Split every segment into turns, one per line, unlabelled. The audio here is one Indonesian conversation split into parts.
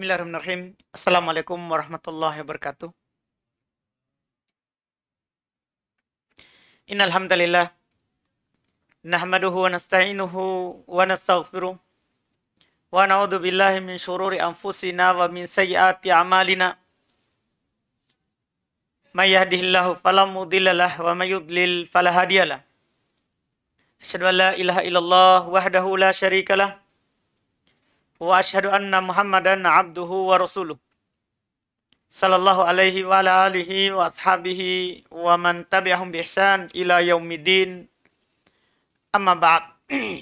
Bismillahirrahmanirrahim. Assalamualaikum warahmatullahi wabarakatuh. Innal hamdalillah nahmaduhu wa nasta'inuhu wa nastaghfiruh wa na'udzu billahi min shururi anfusina wa min sayyiati a'malina. May yahdihillahu fala mudilla lah wa may yudlil fala hadiyalah. Asyhadu an la ilaha illallah wahdahu la syarika wa ashadu anna Muhammadan abduhu wa rasuluh sallallahu alaihi wa ala alihi wa ashabihi wa man tabi'ahum bi ihsan ila yaumidin amma ba'd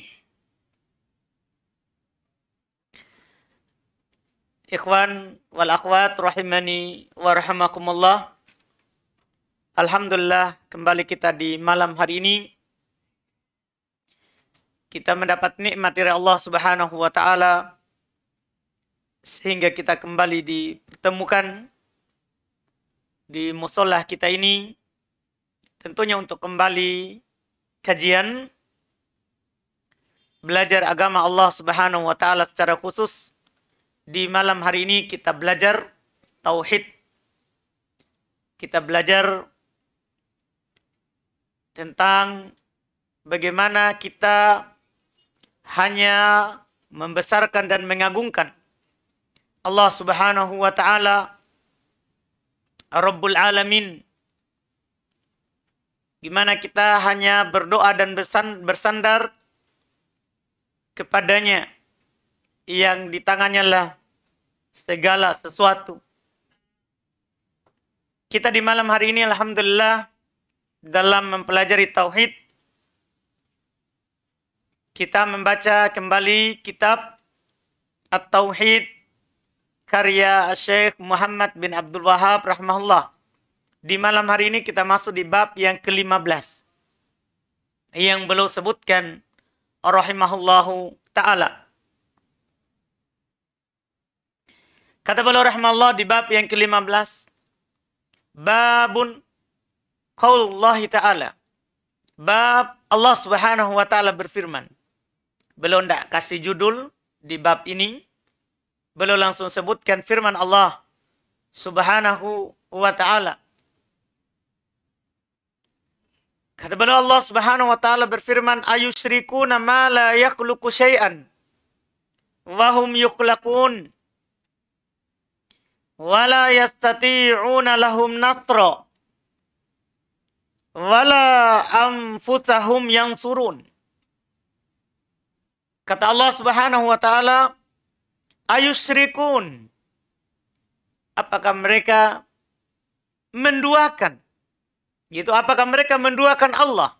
Ikhwan wal akhwat rahimani wa rahmakumullah Alhamdulillah kembali kita di malam hari ini kita mendapat nikmat dari Allah Subhanahu wa taala sehingga kita kembali dipertemukan di musola kita ini tentunya untuk kembali kajian belajar agama Allah Subhanahu wa taala secara khusus di malam hari ini kita belajar tauhid kita belajar tentang bagaimana kita hanya membesarkan dan mengagungkan Allah Subhanahu wa taala Rabbul Alamin gimana kita hanya berdoa dan bersandar kepadanya yang di tangannya lah segala sesuatu. Kita di malam hari ini alhamdulillah dalam mempelajari tauhid kita membaca kembali kitab At-Tauhid karya Syekh Muhammad bin Abdul Wahab rahmahullah. Di malam hari ini kita masuk di bab yang ke-15. Yang belum sebutkan rahimahullahu taala. Kata beliau rahmahullah di bab yang ke-15 babun qaulullah taala. Bab Allah Subhanahu wa taala berfirman. Beliau tidak kasih judul di bab ini beliau langsung sebutkan firman Allah subhanahu wa ta'ala. Kata beliau Allah subhanahu wa ta'ala berfirman, Ayusrikuna ma la yakluku syai'an, wahum yuklakun, wala yastati'una lahum nasra, wala anfusahum yang surun. Kata Allah subhanahu wa ta'ala, ayusrikun. Apakah mereka menduakan? Gitu, apakah mereka menduakan Allah?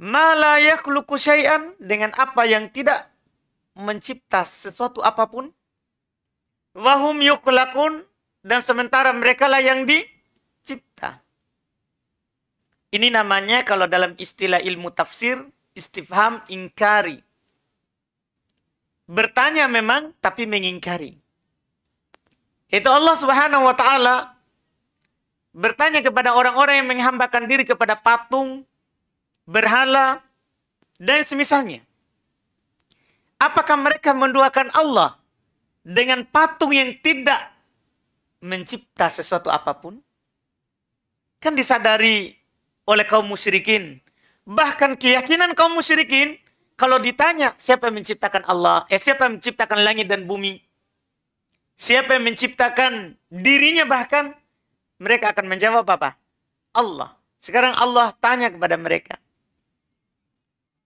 Malayak lukusyai'an dengan apa yang tidak mencipta sesuatu apapun. Wahum yukulakun dan sementara mereka lah yang dicipta. Ini namanya kalau dalam istilah ilmu tafsir, istifham ingkari bertanya memang tapi mengingkari. Itu Allah Subhanahu wa taala bertanya kepada orang-orang yang menghambakan diri kepada patung, berhala dan semisalnya. Apakah mereka menduakan Allah dengan patung yang tidak mencipta sesuatu apapun? Kan disadari oleh kaum musyrikin. Bahkan keyakinan kaum musyrikin kalau ditanya siapa yang menciptakan Allah, eh siapa yang menciptakan langit dan bumi? Siapa yang menciptakan dirinya bahkan? Mereka akan menjawab apa? Allah. Sekarang Allah tanya kepada mereka.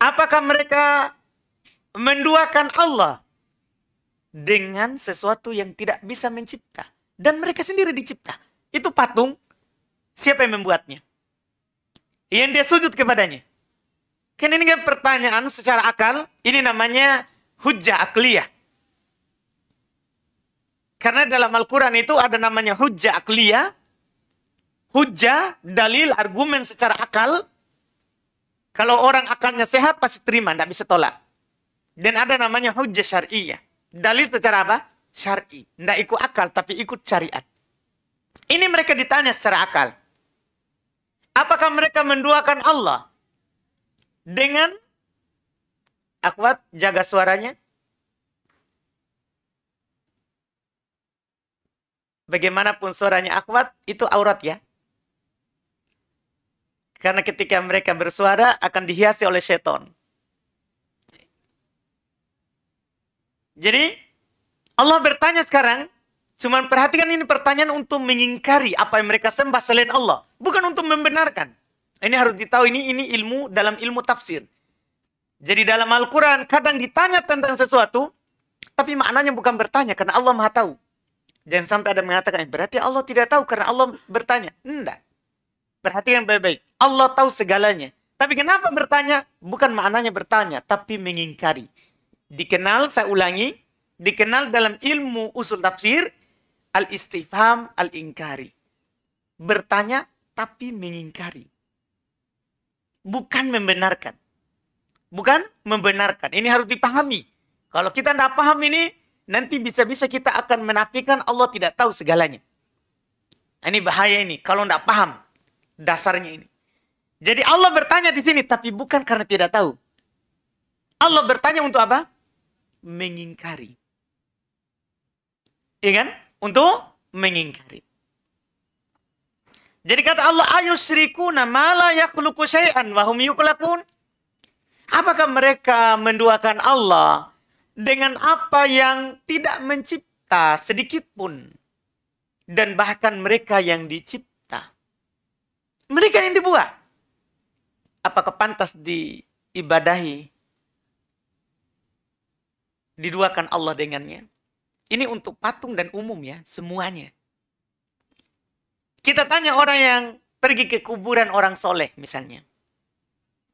Apakah mereka menduakan Allah dengan sesuatu yang tidak bisa mencipta? Dan mereka sendiri dicipta. Itu patung. Siapa yang membuatnya? Yang dia sujud kepadanya. Kan ini kan pertanyaan secara akal, ini namanya hujah akliyah. Karena dalam Al-Quran itu ada namanya hujah akliyah, hujah, dalil, argumen secara akal. Kalau orang akalnya sehat pasti terima, tidak bisa tolak. Dan ada namanya hujah syariah. Dalil secara apa? Syari. Tidak ikut akal, tapi ikut syariat. Ini mereka ditanya secara akal. Apakah mereka menduakan Allah? dengan akwat jaga suaranya. Bagaimanapun suaranya akwat, itu aurat ya. Karena ketika mereka bersuara akan dihiasi oleh setan. Jadi Allah bertanya sekarang, cuman perhatikan ini pertanyaan untuk mengingkari apa yang mereka sembah selain Allah, bukan untuk membenarkan. Ini harus ditahu ini ini ilmu dalam ilmu tafsir. Jadi dalam Al-Quran kadang ditanya tentang sesuatu, tapi maknanya bukan bertanya karena Allah maha tahu. Jangan sampai ada mengatakan, eh, berarti Allah tidak tahu karena Allah bertanya. Tidak. Perhatikan baik-baik. Allah tahu segalanya. Tapi kenapa bertanya? Bukan maknanya bertanya, tapi mengingkari. Dikenal, saya ulangi, dikenal dalam ilmu usul tafsir, al-istifham, al-ingkari. Bertanya, tapi mengingkari bukan membenarkan. Bukan membenarkan. Ini harus dipahami. Kalau kita tidak paham ini, nanti bisa-bisa kita akan menafikan Allah tidak tahu segalanya. Ini bahaya ini. Kalau tidak paham dasarnya ini. Jadi Allah bertanya di sini, tapi bukan karena tidak tahu. Allah bertanya untuk apa? Mengingkari. Iya kan? Untuk mengingkari. Jadi kata Allah ayusrikuna ma la yakhluqu syai'an wa hum yukhlaqun. Apakah mereka menduakan Allah dengan apa yang tidak mencipta sedikit pun dan bahkan mereka yang dicipta. Mereka yang dibuat. Apakah pantas diibadahi? Diduakan Allah dengannya. Ini untuk patung dan umum ya, semuanya. Kita tanya orang yang pergi ke kuburan orang soleh misalnya.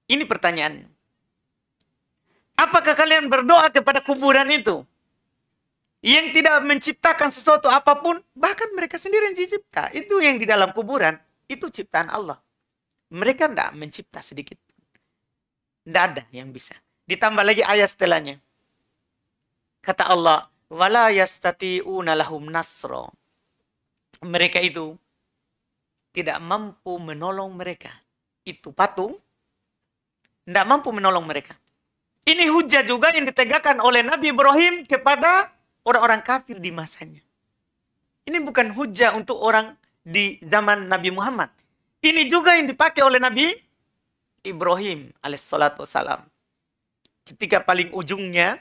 Ini pertanyaan. Apakah kalian berdoa kepada kuburan itu? Yang tidak menciptakan sesuatu apapun, bahkan mereka sendiri yang dicipta. Itu yang di dalam kuburan, itu ciptaan Allah. Mereka tidak mencipta sedikit. Tidak ada yang bisa. Ditambah lagi ayat setelahnya. Kata Allah, wala yastati'una lahum nasro. Mereka itu tidak mampu menolong mereka. Itu patung tidak mampu menolong mereka. Ini hujah juga yang ditegakkan oleh Nabi Ibrahim kepada orang-orang kafir di masanya. Ini bukan hujah untuk orang di zaman Nabi Muhammad. Ini juga yang dipakai oleh Nabi Ibrahim alaihissalatu wassalam. Ketika paling ujungnya,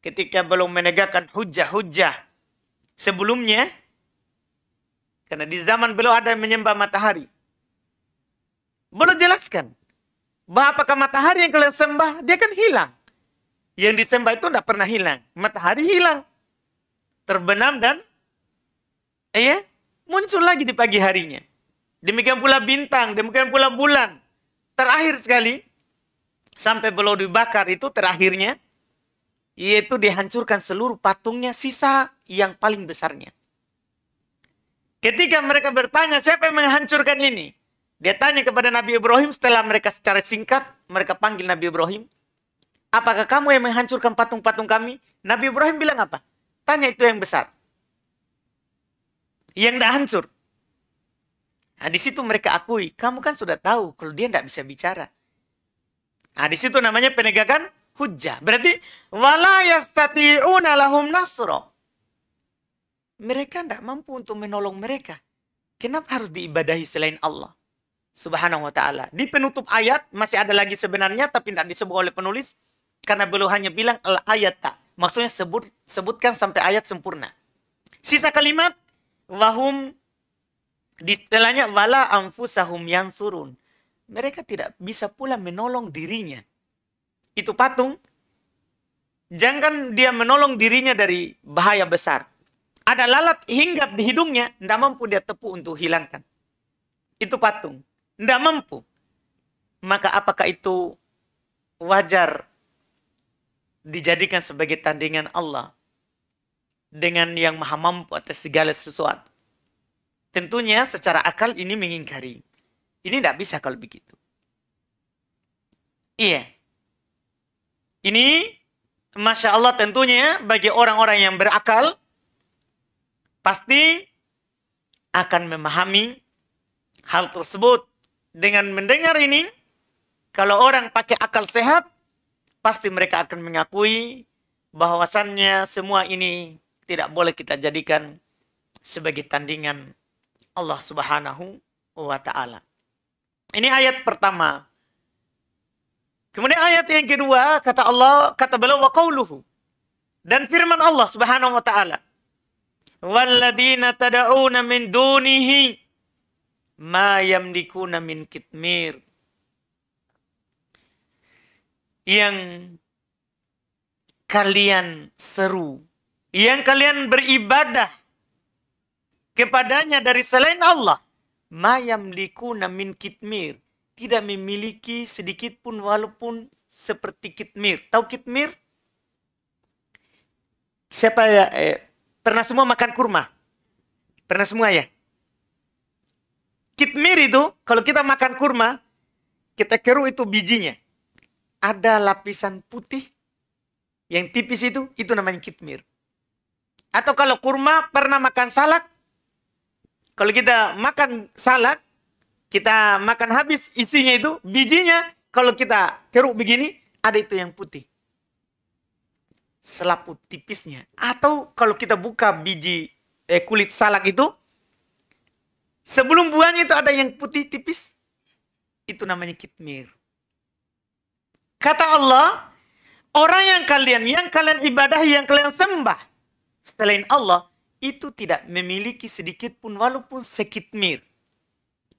ketika belum menegakkan hujah-hujah sebelumnya, karena di zaman beliau ada yang menyembah matahari. Belum jelaskan. Bahwa apakah matahari yang kalian sembah, dia kan hilang. Yang disembah itu tidak pernah hilang. Matahari hilang. Terbenam dan eh, muncul lagi di pagi harinya. Demikian pula bintang, demikian pula bulan. Terakhir sekali, sampai beliau dibakar itu terakhirnya, yaitu dihancurkan seluruh patungnya sisa yang paling besarnya. Ketika mereka bertanya siapa yang menghancurkan ini? Dia tanya kepada Nabi Ibrahim setelah mereka secara singkat mereka panggil Nabi Ibrahim. Apakah kamu yang menghancurkan patung-patung kami? Nabi Ibrahim bilang apa? Tanya itu yang besar. Yang tidak hancur. Nah, di situ mereka akui, kamu kan sudah tahu kalau dia tidak bisa bicara. Nah, di situ namanya penegakan hujah. Berarti wala yastati'una lahum nasro mereka tidak mampu untuk menolong mereka. Kenapa harus diibadahi selain Allah? Subhanahu wa ta'ala. Di penutup ayat, masih ada lagi sebenarnya, tapi tidak disebut oleh penulis. Karena beliau hanya bilang, al-ayat tak. Maksudnya sebut, sebutkan sampai ayat sempurna. Sisa kalimat, wahum, setelahnya wala anfusahum yang surun. Mereka tidak bisa pula menolong dirinya. Itu patung. Jangan dia menolong dirinya dari bahaya besar ada lalat hinggap di hidungnya, tidak mampu dia tepuk untuk hilangkan. Itu patung. Tidak mampu. Maka apakah itu wajar dijadikan sebagai tandingan Allah dengan yang maha mampu atas segala sesuatu? Tentunya secara akal ini mengingkari. Ini tidak bisa kalau begitu. Iya. Ini Masya Allah tentunya bagi orang-orang yang berakal pasti akan memahami hal tersebut. Dengan mendengar ini, kalau orang pakai akal sehat, pasti mereka akan mengakui bahwasannya semua ini tidak boleh kita jadikan sebagai tandingan Allah Subhanahu wa taala. Ini ayat pertama. Kemudian ayat yang kedua kata Allah kata beliau wa dan firman Allah Subhanahu wa taala Walladina tada'una min dunihi ma yamlikuna min kitmir. Yang kalian seru, yang kalian beribadah kepadanya dari selain Allah, ma yamlikuna min kitmir, tidak memiliki sedikit pun walaupun seperti kitmir. Tahu kitmir? Siapa ya eh, Pernah semua makan kurma? Pernah semua ya? Kitmir itu, kalau kita makan kurma, kita keruk itu bijinya. Ada lapisan putih yang tipis itu, itu namanya kitmir. Atau kalau kurma pernah makan salak, kalau kita makan salak, kita makan habis isinya itu, bijinya, kalau kita keruk begini, ada itu yang putih selaput tipisnya atau kalau kita buka biji eh, kulit salak itu sebelum buahnya itu ada yang putih tipis itu namanya kitmir kata Allah orang yang kalian yang kalian ibadah yang kalian sembah selain Allah itu tidak memiliki sedikit pun walaupun sekitmir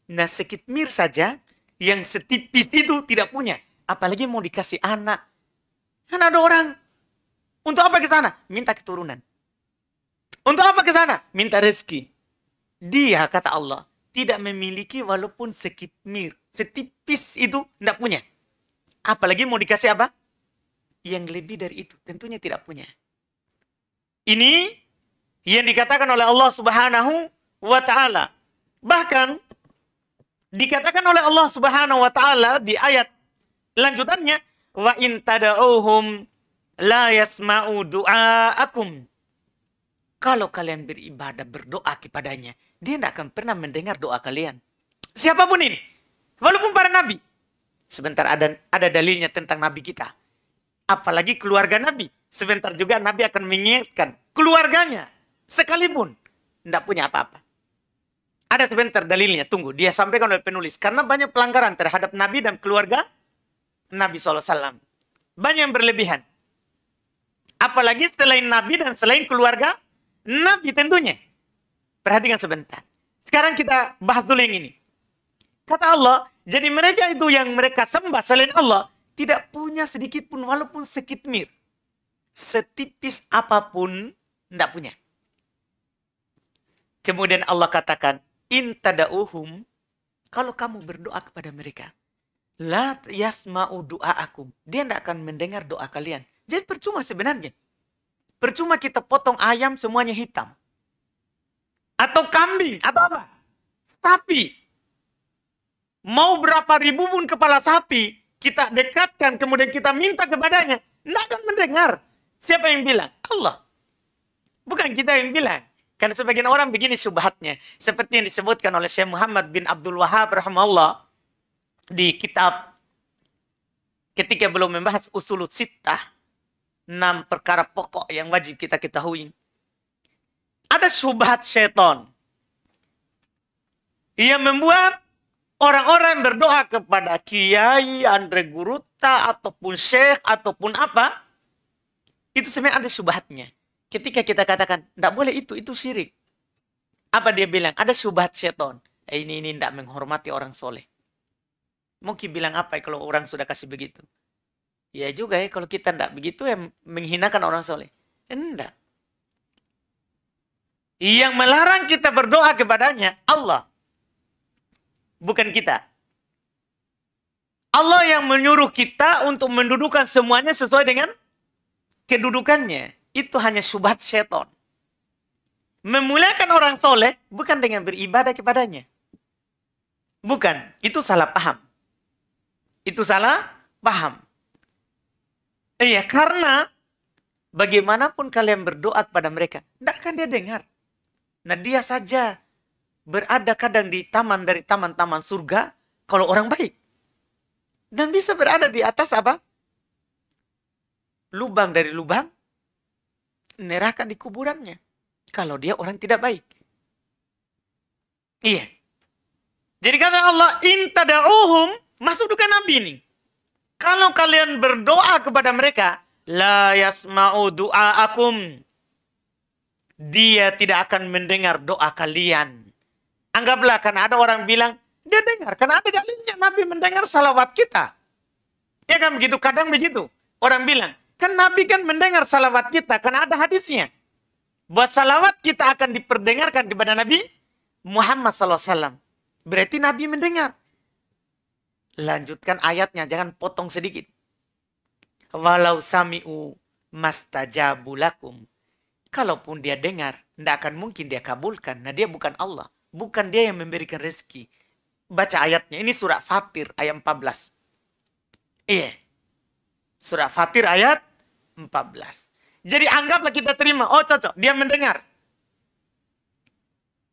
nah sekitmir saja yang setipis itu tidak punya apalagi mau dikasih anak kan ada orang untuk apa ke sana? Minta keturunan. Untuk apa ke sana? Minta rezeki. Dia, kata Allah, tidak memiliki walaupun sekitmir. Setipis itu tidak punya. Apalagi mau dikasih apa? Yang lebih dari itu. Tentunya tidak punya. Ini yang dikatakan oleh Allah subhanahu wa ta'ala. Bahkan dikatakan oleh Allah Subhanahu wa taala di ayat lanjutannya wa in La yasma'u du'aakum. Kalau kalian beribadah berdoa kepadanya, dia tidak akan pernah mendengar doa kalian. Siapapun ini, walaupun para nabi. Sebentar ada ada dalilnya tentang nabi kita. Apalagi keluarga nabi. Sebentar juga nabi akan mengingatkan keluarganya sekalipun tidak punya apa-apa. Ada sebentar dalilnya, tunggu. Dia sampaikan oleh penulis. Karena banyak pelanggaran terhadap Nabi dan keluarga Nabi SAW. Banyak yang berlebihan. Apalagi selain Nabi dan selain keluarga Nabi tentunya. Perhatikan sebentar. Sekarang kita bahas dulu yang ini. Kata Allah, jadi mereka itu yang mereka sembah selain Allah tidak punya sedikit pun walaupun sekitmir. Setipis apapun tidak punya. Kemudian Allah katakan, intada'uhum, kalau kamu berdoa kepada mereka, la yasma'u du'a'akum. Dia tidak akan mendengar doa kalian. Jadi percuma sebenarnya. Percuma kita potong ayam semuanya hitam. Atau kambing, atau apa? Sapi. Mau berapa ribu pun kepala sapi, kita dekatkan, kemudian kita minta kepadanya. Tidak akan mendengar. Siapa yang bilang? Allah. Bukan kita yang bilang. Karena sebagian orang begini subhatnya. Seperti yang disebutkan oleh Syekh Muhammad bin Abdul Wahab Allah di kitab ketika belum membahas usulut sittah enam perkara pokok yang wajib kita ketahui. Ada subhat seton. Ia membuat orang-orang berdoa kepada kiai, andre guruta, ataupun syekh, ataupun apa. Itu sebenarnya ada subhatnya. Ketika kita katakan, tidak boleh itu, itu syirik. Apa dia bilang? Ada subhat seton. Eh, ini ini tidak menghormati orang soleh. Mungkin bilang apa kalau orang sudah kasih begitu? Ya juga ya kalau kita tidak begitu ya menghinakan orang soleh. Tidak. Yang melarang kita berdoa kepadanya Allah. Bukan kita. Allah yang menyuruh kita untuk mendudukan semuanya sesuai dengan kedudukannya. Itu hanya subhat seton. Memuliakan orang soleh bukan dengan beribadah kepadanya. Bukan. Itu salah paham. Itu salah paham. Iya, karena bagaimanapun kalian berdoa pada mereka, tidak akan dia dengar. Nah dia saja berada kadang di taman dari taman-taman surga kalau orang baik. Dan bisa berada di atas apa? Lubang dari lubang neraka di kuburannya. Kalau dia orang tidak baik. Iya. Jadi kata Allah, intada'uhum, masuk duka Nabi ini. Kalau kalian berdoa kepada mereka, la yasma'u du'aakum. Dia tidak akan mendengar doa kalian. Anggaplah karena ada orang bilang, dia dengar. Karena ada dalilnya Nabi mendengar salawat kita. Ya kan begitu, kadang begitu. Orang bilang, kan Nabi kan mendengar salawat kita karena ada hadisnya. Bahwa salawat kita akan diperdengarkan kepada Nabi Muhammad SAW. Berarti Nabi mendengar. Lanjutkan ayatnya, jangan potong sedikit. Walau sami'u u Kalaupun dia dengar, tidak akan mungkin dia kabulkan. Nah dia bukan Allah. Bukan dia yang memberikan rezeki. Baca ayatnya. Ini surat Fatir ayat 14. Iya. surat Fatir ayat 14. Jadi anggaplah kita terima. Oh cocok, dia mendengar.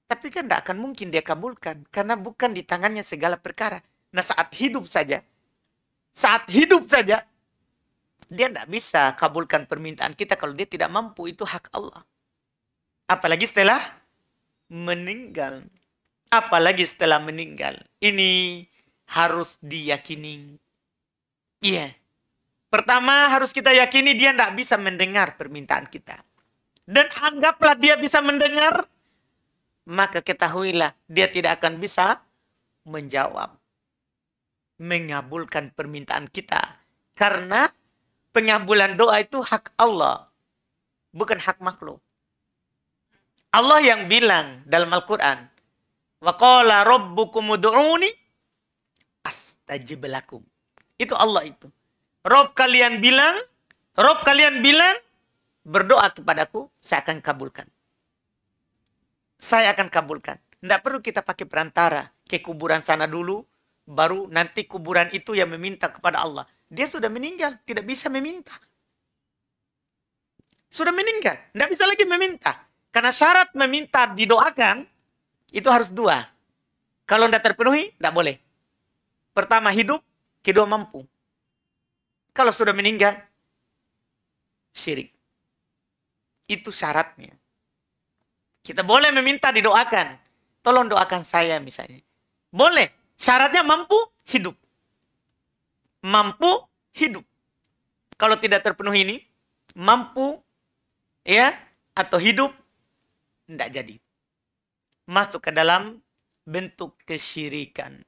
Tapi kan tidak akan mungkin dia kabulkan. Karena bukan di tangannya segala perkara. Nah saat hidup saja, saat hidup saja, dia tidak bisa kabulkan permintaan kita kalau dia tidak mampu. Itu hak Allah. Apalagi setelah meninggal. Apalagi setelah meninggal. Ini harus diyakini. Iya. Yeah. Pertama harus kita yakini dia tidak bisa mendengar permintaan kita. Dan anggaplah dia bisa mendengar. Maka ketahuilah dia tidak akan bisa menjawab mengabulkan permintaan kita. Karena pengabulan doa itu hak Allah, bukan hak makhluk. Allah yang bilang dalam Al-Quran, Waqala rabbukum udu'uni astajib lakum. Itu Allah itu. Rob kalian bilang, Rob kalian bilang, berdoa kepadaku, saya akan kabulkan. Saya akan kabulkan. Tidak perlu kita pakai perantara ke kuburan sana dulu, baru nanti kuburan itu yang meminta kepada Allah. Dia sudah meninggal, tidak bisa meminta. Sudah meninggal, tidak bisa lagi meminta. Karena syarat meminta didoakan itu harus dua. Kalau tidak terpenuhi, tidak boleh. Pertama hidup, kedua mampu. Kalau sudah meninggal, syirik. Itu syaratnya. Kita boleh meminta didoakan. Tolong doakan saya misalnya. Boleh, Syaratnya mampu hidup. Mampu hidup. Kalau tidak terpenuhi ini, mampu ya atau hidup tidak jadi. Masuk ke dalam bentuk kesyirikan.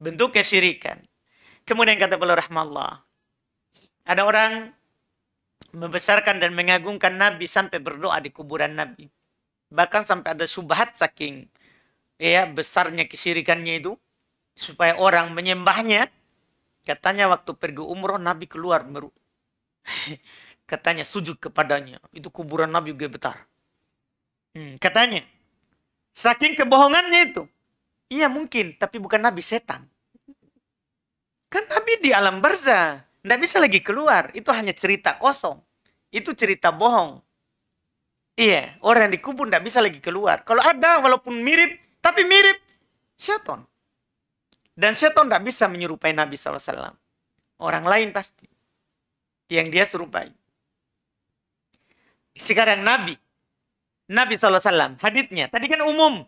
Bentuk kesyirikan. Kemudian kata beliau rahmallah. Ada orang membesarkan dan mengagungkan Nabi sampai berdoa di kuburan Nabi. Bahkan sampai ada subhat saking ya besarnya kesirikannya itu supaya orang menyembahnya katanya waktu pergi umroh Nabi keluar meru katanya sujud kepadanya itu kuburan Nabi juga besar hmm, katanya saking kebohongannya itu iya mungkin tapi bukan Nabi setan kan Nabi di alam barza tidak bisa lagi keluar itu hanya cerita kosong itu cerita bohong Iya, orang yang dikubur tidak bisa lagi keluar. Kalau ada, walaupun mirip, tapi mirip setan. Dan setan tidak bisa menyerupai Nabi SAW. Orang lain pasti. Yang dia serupai. Sekarang Nabi. Nabi SAW. Haditnya. Tadi kan umum.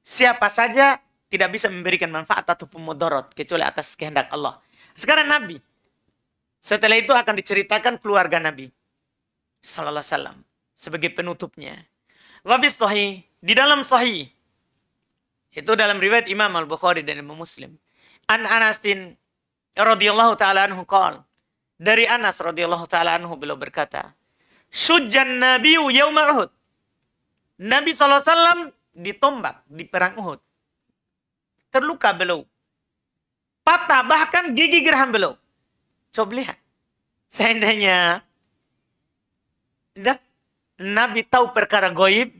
Siapa saja tidak bisa memberikan manfaat atau pemudorot. Kecuali atas kehendak Allah. Sekarang Nabi. Setelah itu akan diceritakan keluarga Nabi. saw. Sebagai penutupnya. Wabis Sahih. Di dalam Sahih itu dalam riwayat Imam Al-Bukhari dan Imam Muslim. An Anasin radhiyallahu taala anhu qol. Dari Anas radhiyallahu taala anhu beliau berkata, "Syujjan nabiyyu yaum Uhud." Nabi SAW ditombak di perang Uhud. Terluka beliau. Patah bahkan gigi geraham beliau. Coba lihat. Seandainya Nabi tahu perkara goib,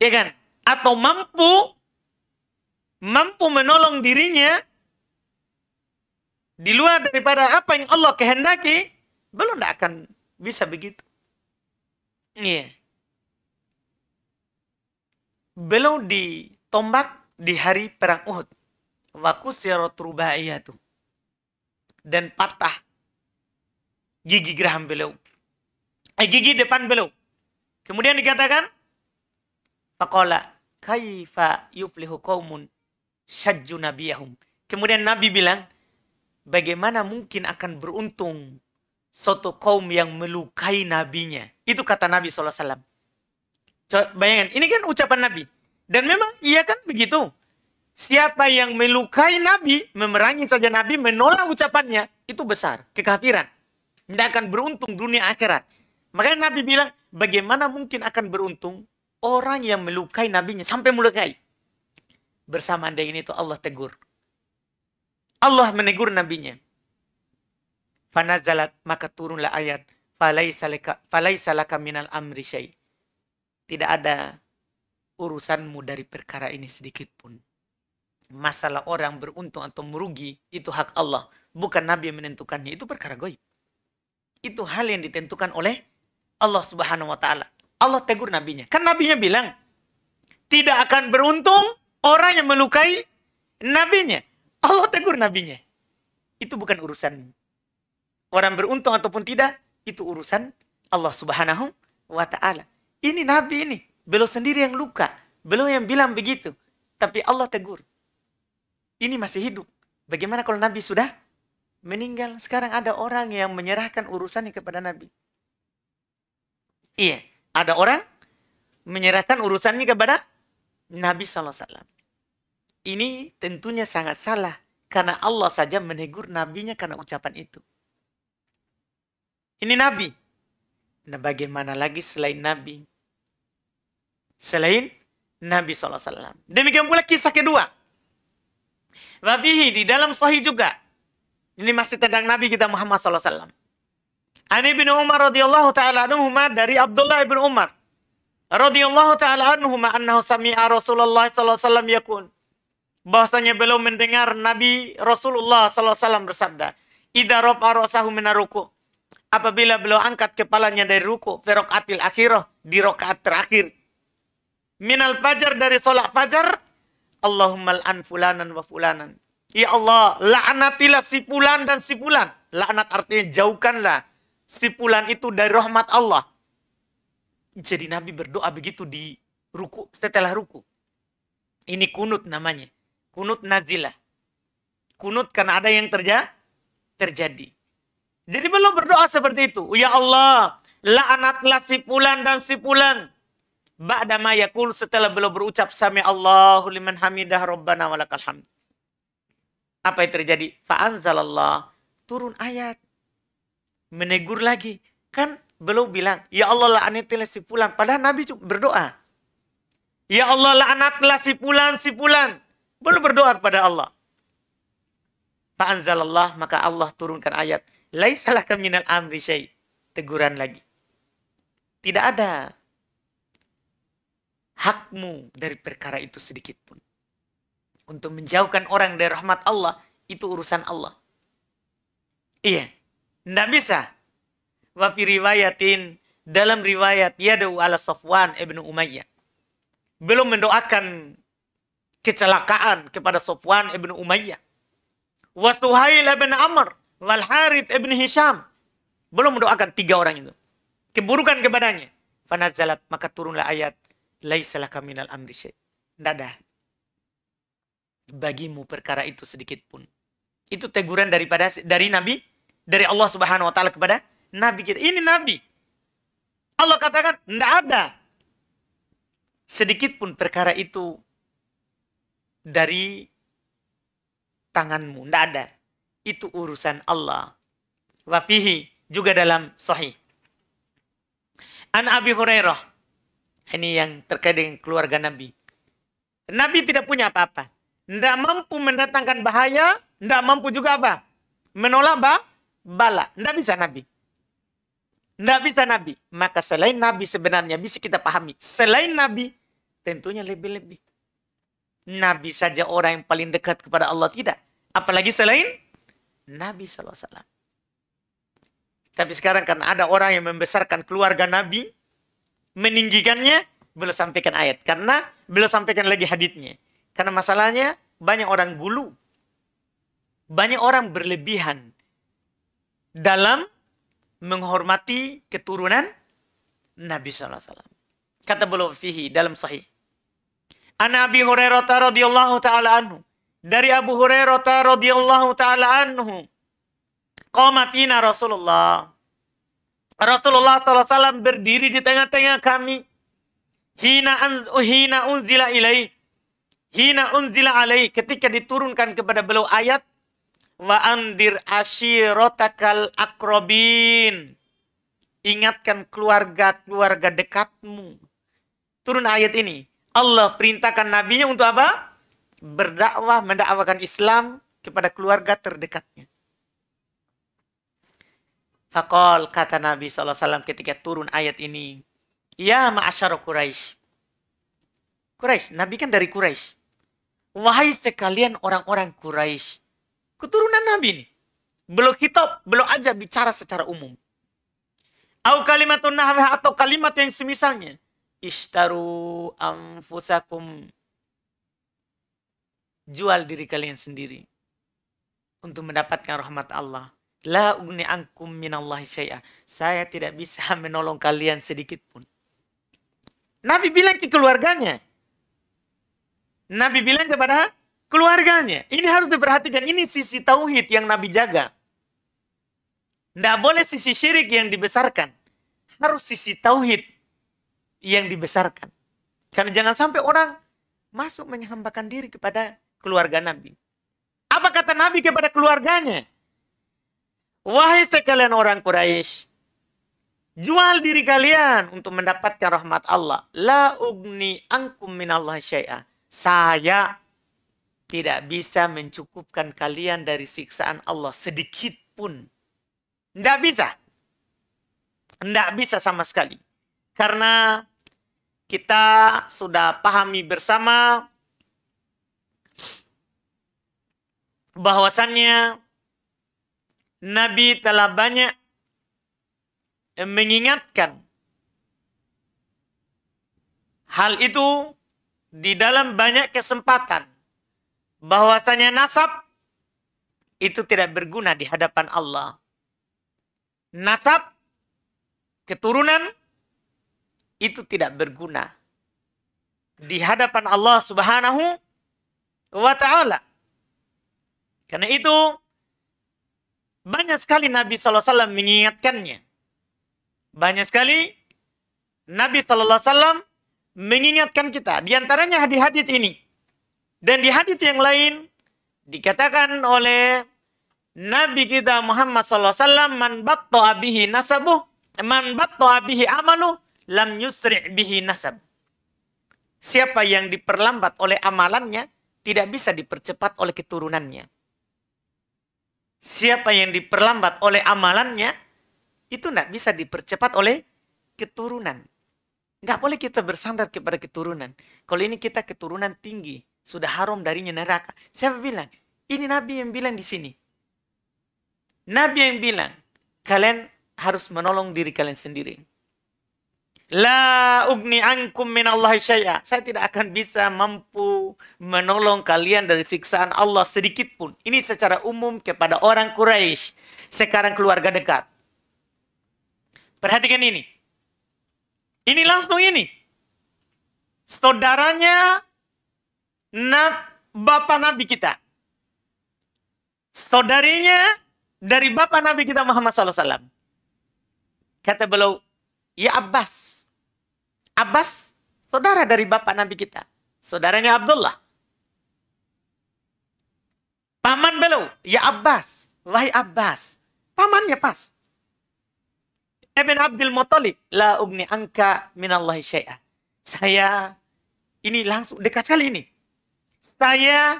ya kan? Atau mampu mampu menolong dirinya di luar daripada apa yang Allah kehendaki, belum tidak akan bisa begitu. Iya. Yeah. Belum ditombak di hari perang Uhud. Wakusirot rubaiyatu. Dan patah gigi geraham beliau. Eh, gigi depan beliau. Kemudian dikatakan, Pakola, kaifa yuflihu qawmun syajju nabiyahum. Kemudian Nabi bilang, bagaimana mungkin akan beruntung suatu kaum yang melukai nabinya. Itu kata Nabi SAW. Coba bayangkan, ini kan ucapan Nabi. Dan memang iya kan begitu. Siapa yang melukai Nabi, memerangi saja Nabi, menolak ucapannya, itu besar, kekafiran. Tidak akan beruntung dunia akhirat. Makanya Nabi bilang, bagaimana mungkin akan beruntung orang yang melukai Nabinya sampai melukai bersama anda ini itu Allah tegur. Allah menegur nabinya. Fanazalat maka turunlah ayat falaisa laka minal amri syai. Tidak ada urusanmu dari perkara ini sedikit pun. Masalah orang beruntung atau merugi itu hak Allah, bukan nabi yang menentukannya, itu perkara goib. Itu hal yang ditentukan oleh Allah Subhanahu wa taala. Allah tegur nabinya. Kan nabinya bilang, "Tidak akan beruntung orang yang melukai nabinya. Allah tegur nabinya. Itu bukan urusan orang beruntung ataupun tidak, itu urusan Allah Subhanahu wa taala. Ini nabi ini, beliau sendiri yang luka, beliau yang bilang begitu, tapi Allah tegur. Ini masih hidup. Bagaimana kalau nabi sudah meninggal? Sekarang ada orang yang menyerahkan urusannya kepada nabi. Iya, ada orang menyerahkan urusannya kepada Nabi SAW. Ini tentunya sangat salah karena Allah saja menegur nabinya karena ucapan itu. Ini nabi. Nah bagaimana lagi selain nabi? Selain Nabi SAW. Demikian pula kisah kedua. Wafihi di dalam sahih juga. Ini masih tentang Nabi kita Muhammad SAW. Ani bin Umar radhiyallahu taala dari Abdullah bin Umar radhiyallahu taala anhu annahu sami'a Rasulullah sallallahu alaihi wasallam yakun bahwasanya beliau mendengar Nabi Rasulullah sallallahu alaihi wasallam bersabda idza rafa rasahu minaruku apabila beliau angkat kepalanya dari ruku firaqatil akhirah di rakaat terakhir minal fajar dari solat fajar Allahumma al'an fulanan wa fulanan ya Allah laknatilah si fulan dan si fulan laknat artinya jauhkanlah si fulan itu dari rahmat Allah jadi Nabi berdoa begitu di ruku setelah ruku. Ini kunut namanya. Kunut nazilah. Kunut karena ada yang terja terjadi. Jadi belum berdoa seperti itu. Ya Allah, la'anatlah si pulan dan si pulan. Ba'dama yakul setelah belum berucap sami Allahu liman hamidah rabbana walakal hamd. Apa yang terjadi? Fa'anzalallah turun ayat. Menegur lagi. Kan belum bilang, Ya Allah anitilah si pulan. Padahal Nabi berdoa. Ya Allah anaklah si pulan, si pulan. Belum berdoa kepada Allah. Fa'anzalallah, maka Allah turunkan ayat. Laisalah minal amri syai. Teguran lagi. Tidak ada hakmu dari perkara itu sedikit pun. Untuk menjauhkan orang dari rahmat Allah, itu urusan Allah. Iya, tidak bisa wa fi riwayatin dalam riwayat yadu ala Safwan ibnu Umayyah belum mendoakan kecelakaan kepada Safwan ibnu Umayyah wa Suhail ibn Amr wal Harith ibn Hisham belum mendoakan tiga orang itu keburukan kepadanya fanazalat maka turunlah ayat laisalah kaminal amri syai dadah bagimu perkara itu sedikit pun itu teguran daripada dari Nabi dari Allah Subhanahu wa taala kepada Nabi kita. Ini Nabi. Allah katakan, tidak ada. Sedikit pun perkara itu dari tanganmu. Tidak ada. Itu urusan Allah. Wafihi juga dalam sahih. An Abi Hurairah. Ini yang terkait dengan keluarga Nabi. Nabi tidak punya apa-apa. Tidak mampu mendatangkan bahaya. Tidak mampu juga apa? Menolak bah? bala. Tidak bisa Nabi. Tidak bisa Nabi. Maka selain Nabi sebenarnya bisa kita pahami. Selain Nabi, tentunya lebih-lebih. Nabi saja orang yang paling dekat kepada Allah tidak. Apalagi selain Nabi SAW. Tapi sekarang kan ada orang yang membesarkan keluarga Nabi, meninggikannya, belum sampaikan ayat. Karena belum sampaikan lagi haditnya. Karena masalahnya banyak orang gulu. Banyak orang berlebihan dalam menghormati keturunan Nabi sallallahu alaihi wasallam. Kata beliau fihi dalam sahih. An Abi Hurairah radhiyallahu taala anhu. Dari Abu Hurairah radhiyallahu taala anhu. Qama fina Rasulullah. Rasulullah saw berdiri di tengah-tengah kami. Hina anz hina unzila ilai. Hina unzila alai ketika diturunkan kepada beliau ayat Wa andir asyirotakal akrobin. Ingatkan keluarga-keluarga dekatmu. Turun ayat ini. Allah perintahkan nabinya untuk apa? Berdakwah, mendakwakan Islam kepada keluarga terdekatnya. Fakol kata Nabi SAW ketika turun ayat ini. Ya ma'asyara Quraisy. Quraisy, Nabi kan dari Quraisy. Wahai sekalian orang-orang Quraisy, Keturunan Nabi ini Belum hitop, belum aja bicara secara umum. Au kalimatun nahwi atau kalimat yang semisalnya. Ishtaru anfusakum Jual diri kalian sendiri. Untuk mendapatkan rahmat Allah. La ugni angkum minallahi syai'ah. Saya tidak bisa menolong kalian sedikit pun. Nabi bilang ke keluarganya. Nabi bilang kepada keluarganya. Ini harus diperhatikan. Ini sisi tauhid yang Nabi jaga. Tidak boleh sisi syirik yang dibesarkan. Harus sisi tauhid yang dibesarkan. Karena jangan sampai orang masuk menghambakan diri kepada keluarga Nabi. Apa kata Nabi kepada keluarganya? Wahai sekalian orang Quraisy, jual diri kalian untuk mendapatkan rahmat Allah. La ugni angkum minallahi syai'a. Saya tidak bisa mencukupkan kalian dari siksaan Allah sedikit pun. Tidak bisa. Tidak bisa sama sekali. Karena kita sudah pahami bersama bahwasannya Nabi telah banyak mengingatkan hal itu di dalam banyak kesempatan bahwasanya nasab itu tidak berguna di hadapan Allah. Nasab keturunan itu tidak berguna di hadapan Allah Subhanahu wa taala. Karena itu banyak sekali Nabi Alaihi Wasallam mengingatkannya. Banyak sekali Nabi Alaihi Wasallam mengingatkan kita. Di antaranya hadis-hadis ini. Dan di hadis yang lain dikatakan oleh Nabi kita Muhammad Sallallahu SAW, man batta abihi nasabuh, man batta abihi amalu, lam yusri bihi nasab. Siapa yang diperlambat oleh amalannya, tidak bisa dipercepat oleh keturunannya. Siapa yang diperlambat oleh amalannya, itu tidak bisa dipercepat oleh keturunan. Nggak boleh kita bersandar kepada keturunan. Kalau ini kita keturunan tinggi, sudah haram darinya neraka. Siapa bilang? Ini Nabi yang bilang di sini. Nabi yang bilang, kalian harus menolong diri kalian sendiri. La ugni ankum min Allah syaya. Saya tidak akan bisa mampu menolong kalian dari siksaan Allah sedikit pun. Ini secara umum kepada orang Quraisy, sekarang keluarga dekat. Perhatikan ini. Ini langsung ini. Saudaranya na, bapak nabi kita. Saudarinya dari bapak nabi kita Muhammad SAW. Kata beliau, ya Abbas. Abbas, saudara dari bapak nabi kita. Saudaranya Abdullah. Paman beliau, ya Abbas. Wahai Abbas. Pamannya pas. Ibn Abdul Muttalib. La ugni angka minallahi syai'ah. Saya ini langsung dekat sekali ini. Saya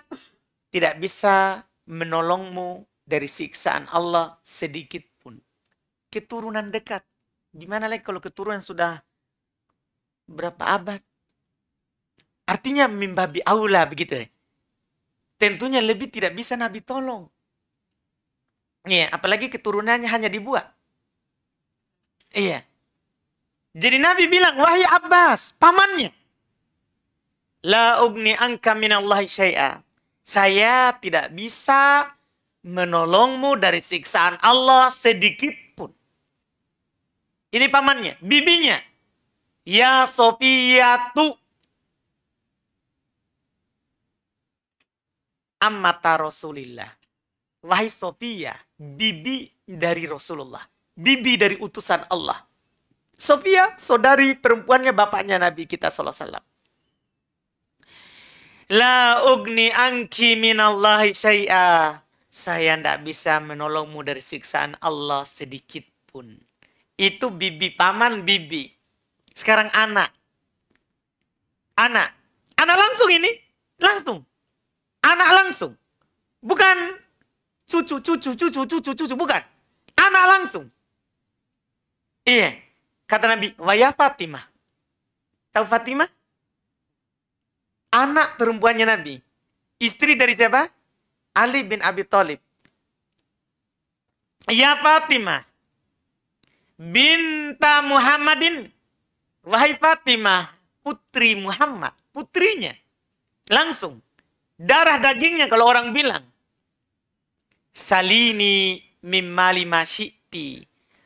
tidak bisa menolongmu dari siksaan Allah sedikit pun. Keturunan dekat. Gimana lagi kalau keturunan sudah berapa abad? Artinya mimbabi aula begitu. Tentunya lebih tidak bisa Nabi tolong. Iya, apalagi keturunannya hanya dibuat. Iya. Jadi Nabi bilang, wahai Abbas, pamannya. La ugni angka minallahi syai'a. Saya tidak bisa menolongmu dari siksaan Allah sedikit pun. Ini pamannya, bibinya. Ya Sofiyatu. Ammata Rasulillah. Wahai Sofia, bibi dari Rasulullah. Bibi dari utusan Allah. Sofia, saudari perempuannya bapaknya Nabi kita SAW. La ugni anki minallahi syai'a. Saya tidak bisa menolongmu dari siksaan Allah sedikit pun. Itu bibi paman bibi. Sekarang anak. Anak. Anak langsung ini. Langsung. Anak langsung. Bukan cucu, cucu, cucu, cucu, cucu. Bukan. Anak langsung. Iya. Kata Nabi, wayah Fatimah. Tahu Fatimah? anak perempuannya Nabi. Istri dari siapa? Ali bin Abi Thalib. Ya Fatimah binta Muhammadin. Wahai Fatimah, putri Muhammad, putrinya. Langsung darah dagingnya kalau orang bilang. Salini mimali ti,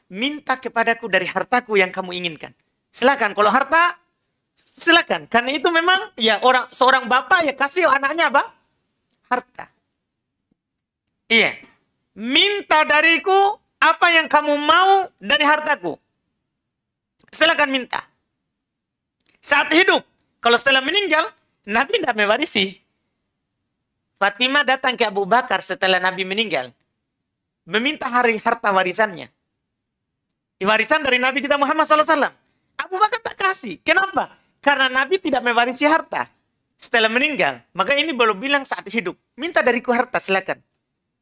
Minta kepadaku dari hartaku yang kamu inginkan. Silakan kalau harta silakan. Karena itu memang ya orang seorang bapak ya kasih anaknya apa? Harta. Iya. Minta dariku apa yang kamu mau dari hartaku. Silakan minta. Saat hidup, kalau setelah meninggal, Nabi tidak mewarisi. Fatimah datang ke Abu Bakar setelah Nabi meninggal. Meminta hari harta warisannya. Warisan dari Nabi kita Muhammad SAW. Abu Bakar tak kasih. Kenapa? Karena Nabi tidak mewarisi harta setelah meninggal. Maka ini belum bilang saat hidup. Minta dariku harta, silakan.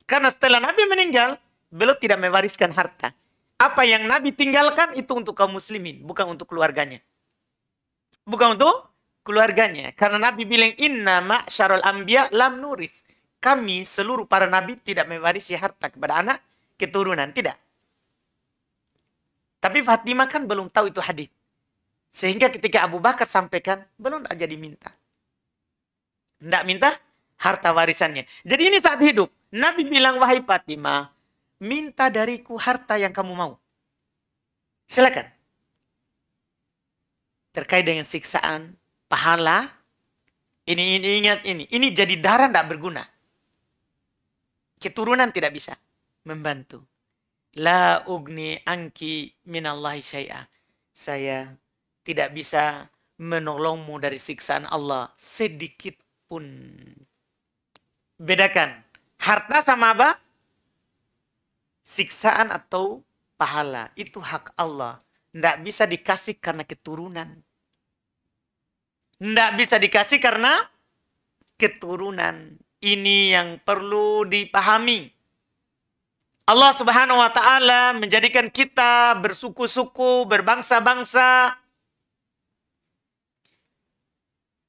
Karena setelah Nabi meninggal, beliau tidak mewariskan harta. Apa yang Nabi tinggalkan itu untuk kaum muslimin, bukan untuk keluarganya. Bukan untuk keluarganya. Karena Nabi bilang, Inna ma'syarul ambia lam nuris. Kami, seluruh para Nabi tidak mewarisi harta kepada anak keturunan. Tidak. Tapi Fatimah kan belum tahu itu hadis. Sehingga ketika Abu Bakar sampaikan, belum aja diminta. Tidak minta harta warisannya. Jadi ini saat hidup. Nabi bilang, wahai Fatimah, minta dariku harta yang kamu mau. Silakan. Terkait dengan siksaan, pahala, ini, ini ingat ini. Ini jadi darah tidak berguna. Keturunan tidak bisa membantu. La ugni anki minallahi syai'ah. Saya tidak bisa menolongmu dari siksaan Allah sedikit pun. Bedakan harta sama apa? Siksaan atau pahala itu hak Allah. Tidak bisa dikasih karena keturunan. Tidak bisa dikasih karena keturunan. Ini yang perlu dipahami. Allah Subhanahu wa taala menjadikan kita bersuku-suku, berbangsa-bangsa,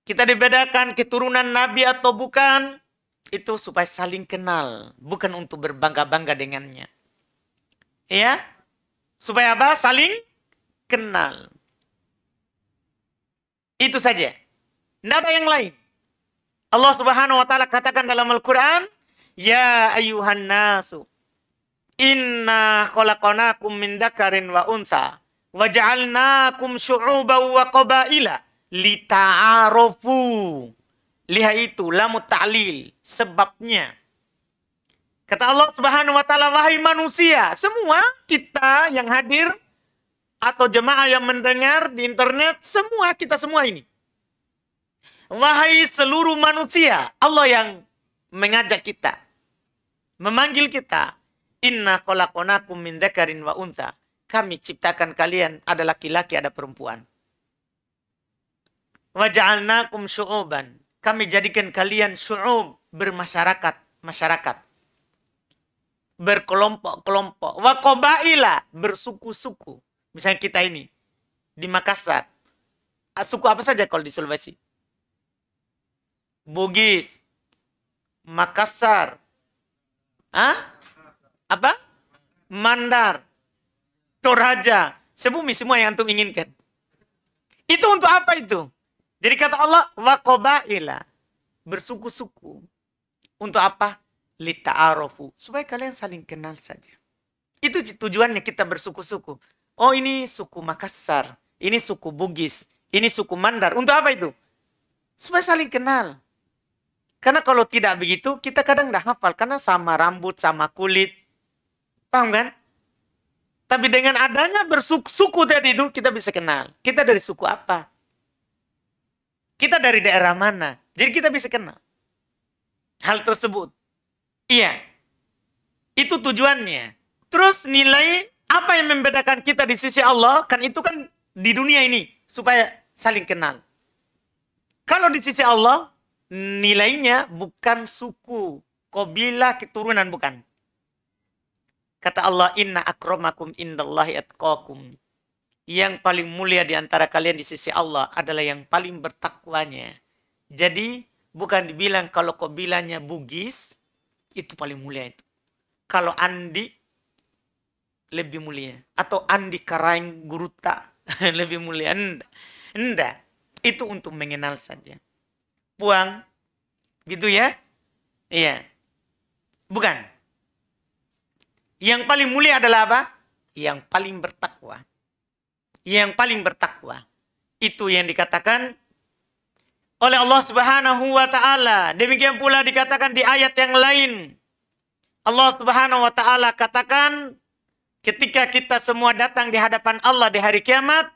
kita dibedakan keturunan Nabi atau bukan, itu supaya saling kenal, bukan untuk berbangga-bangga dengannya. Ya? Supaya apa? Saling kenal. Itu saja. Tidak ada yang lain. Allah Subhanahu wa taala katakan dalam Al-Qur'an, "Ya ayuhan nasu, inna khalaqnakum min wa unsa, wa kum syu'uban wa qabaila." lita'arofu. Lihat itu, lamu ta'lil. Sebabnya. Kata Allah subhanahu wa ta'ala, wahai manusia. Semua kita yang hadir atau jemaah yang mendengar di internet, semua kita semua ini. Wahai seluruh manusia, Allah yang mengajak kita, memanggil kita. Inna kolakonakum min dzakarin wa unta. Kami ciptakan kalian ada laki-laki ada perempuan waj'alnakum syu'uban. Kami jadikan kalian syu'ub bermasyarakat, masyarakat. Berkelompok-kelompok. Wa qabaila bersuku-suku. Misalnya kita ini di Makassar. Ah, suku apa saja kalau di Sulawesi? Bugis, Makassar, Hah? apa? Mandar, Toraja, sebumi semua yang antum inginkan. Itu untuk apa itu? Jadi kata Allah wakobaila bersuku-suku untuk apa? Lita'arofu supaya kalian saling kenal saja. Itu tujuannya kita bersuku-suku. Oh ini suku Makassar, ini suku Bugis, ini suku Mandar. Untuk apa itu? Supaya saling kenal. Karena kalau tidak begitu, kita kadang dah hafal. Karena sama rambut, sama kulit. Paham kan? Tapi dengan adanya bersuku suku tadi itu, kita bisa kenal. Kita dari suku apa? Kita dari daerah mana? Jadi kita bisa kenal hal tersebut. Iya. Itu tujuannya. Terus nilai apa yang membedakan kita di sisi Allah? Kan itu kan di dunia ini supaya saling kenal. Kalau di sisi Allah nilainya bukan suku, kobilah, keturunan bukan. Kata Allah, "Inna akromakum indallahi atkakum yang paling mulia di antara kalian di sisi Allah adalah yang paling bertakwanya. Jadi bukan dibilang kalau kau bilangnya Bugis itu paling mulia itu. Kalau Andi lebih mulia atau Andi karang Guruta lebih mulia. Enggak. Itu untuk mengenal saja. Puang gitu ya. Iya. Bukan. Yang paling mulia adalah apa? Yang paling bertakwa yang paling bertakwa. Itu yang dikatakan oleh Allah Subhanahu wa taala. Demikian pula dikatakan di ayat yang lain. Allah Subhanahu wa taala katakan ketika kita semua datang di hadapan Allah di hari kiamat,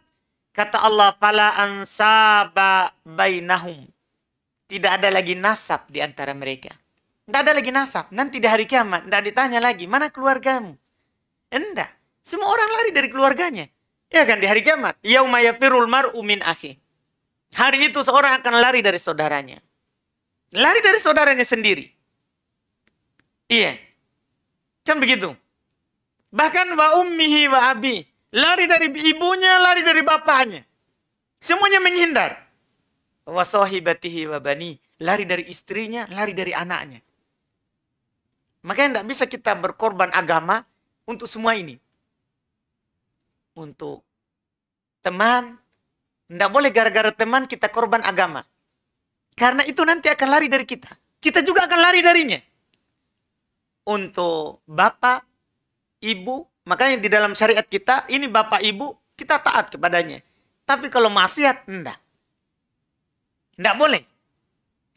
kata Allah fala ansaba bainahum. Tidak ada lagi nasab di antara mereka. Tidak ada lagi nasab. Nanti di hari kiamat tidak ditanya lagi, mana keluargamu? Enggak. Semua orang lari dari keluarganya. Ya kan di hari kiamat. Yauma firul mar'u min akhi. Hari itu seorang akan lari dari saudaranya. Lari dari saudaranya sendiri. Iya. Kan begitu. Bahkan wa ummihi wa abi. Lari dari ibunya, lari dari bapaknya. Semuanya menghindar. Wa sahibatihi wa bani. Lari dari istrinya, lari dari anaknya. Makanya tidak bisa kita berkorban agama untuk semua ini untuk teman. Tidak boleh gara-gara teman kita korban agama. Karena itu nanti akan lari dari kita. Kita juga akan lari darinya. Untuk bapak, ibu, makanya di dalam syariat kita, ini bapak ibu, kita taat kepadanya. Tapi kalau maksiat, enggak. Enggak boleh.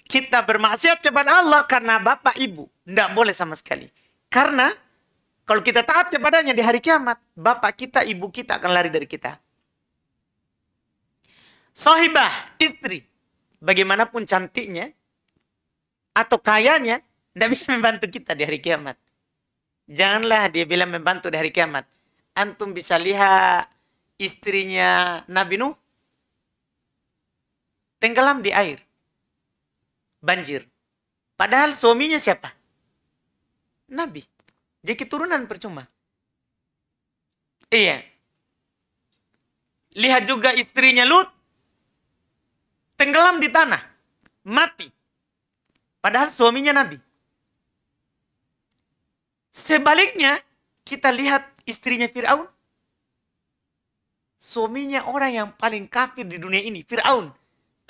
Kita bermaksiat kepada Allah karena bapak ibu. Enggak boleh sama sekali. Karena kalau kita taat kepadanya di hari kiamat, bapak kita, ibu kita akan lari dari kita. Sohibah, istri, bagaimanapun cantiknya atau kayanya, tidak bisa membantu kita di hari kiamat. Janganlah dia bilang membantu di hari kiamat. Antum bisa lihat istrinya Nabi Nuh tenggelam di air. Banjir. Padahal suaminya siapa? Nabi. Jadi keturunan percuma. Iya. Lihat juga istrinya Lut. Tenggelam di tanah. Mati. Padahal suaminya Nabi. Sebaliknya, kita lihat istrinya Fir'aun. Suaminya orang yang paling kafir di dunia ini, Fir'aun.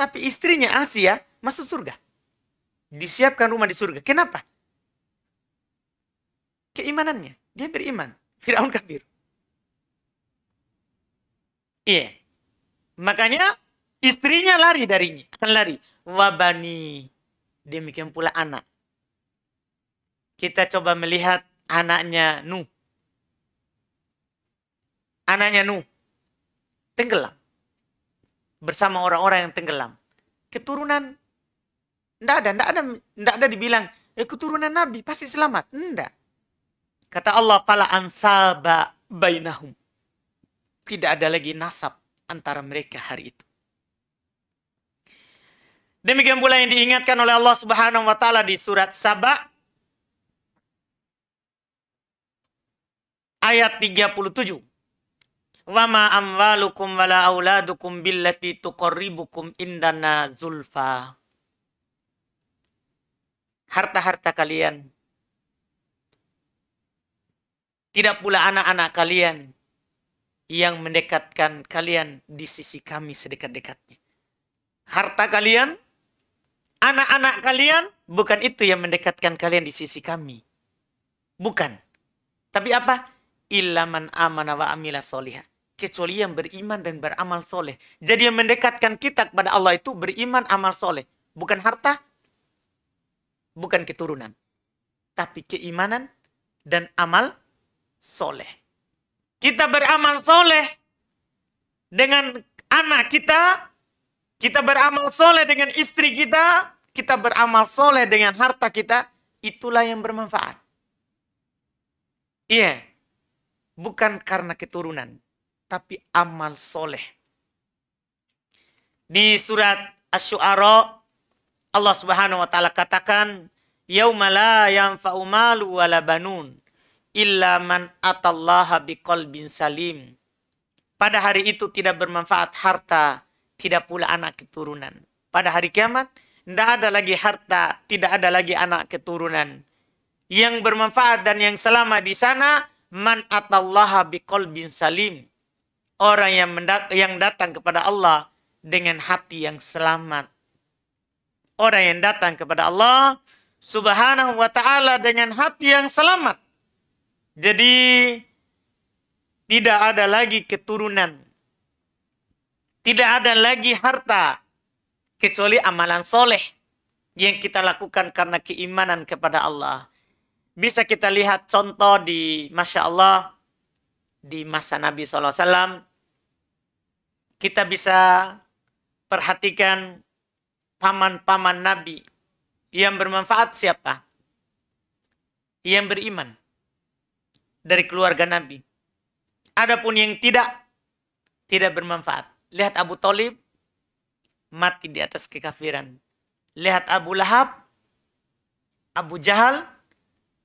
Tapi istrinya Asia masuk surga. Disiapkan rumah di surga. Kenapa? keimanannya. Dia beriman. Firaun kafir. Iya. Yeah. Makanya istrinya lari darinya. Akan lari. Wabani. Demikian pula anak. Kita coba melihat anaknya Nuh. Anaknya Nuh. Tenggelam. Bersama orang-orang yang tenggelam. Keturunan. Tidak ada. Tidak ada, ada dibilang. Eh, keturunan Nabi pasti selamat. Tidak. Kata Allah, fala ansaba bainahum. Tidak ada lagi nasab antara mereka hari itu. Demikian pula yang diingatkan oleh Allah Subhanahu wa taala di surat Saba ayat 37. Wa ma amwalukum wala auladukum billati tuqarribukum indana zulfa. Harta-harta kalian tidak pula anak-anak kalian yang mendekatkan kalian di sisi kami sedekat-dekatnya. Harta kalian, anak-anak kalian, bukan itu yang mendekatkan kalian di sisi kami. Bukan. Tapi apa? Ilaman amana wa amila soliha. Kecuali yang beriman dan beramal soleh. Jadi yang mendekatkan kita kepada Allah itu beriman, amal soleh. Bukan harta, bukan keturunan. Tapi keimanan dan amal soleh. Kita beramal soleh dengan anak kita, kita beramal soleh dengan istri kita, kita beramal soleh dengan harta kita, itulah yang bermanfaat. Iya, bukan karena keturunan, tapi amal soleh. Di surat Asy-Syu'ara Allah Subhanahu wa taala katakan, "Yauma la yanfa'u malu wala banun." illa man atallaha biqalbin salim. Pada hari itu tidak bermanfaat harta, tidak pula anak keturunan. Pada hari kiamat, tidak ada lagi harta, tidak ada lagi anak keturunan. Yang bermanfaat dan yang selama di sana, man atallaha bin salim. Orang yang, mendat yang datang kepada Allah dengan hati yang selamat. Orang yang datang kepada Allah subhanahu wa ta'ala dengan hati yang selamat jadi tidak ada lagi keturunan. Tidak ada lagi harta kecuali amalan soleh yang kita lakukan karena keimanan kepada Allah. Bisa kita lihat contoh di Masya Allah di masa Nabi SAW. Kita bisa perhatikan paman-paman Nabi yang bermanfaat siapa? Yang beriman dari keluarga Nabi. Adapun yang tidak, tidak bermanfaat. Lihat Abu Talib mati di atas kekafiran. Lihat Abu Lahab, Abu Jahal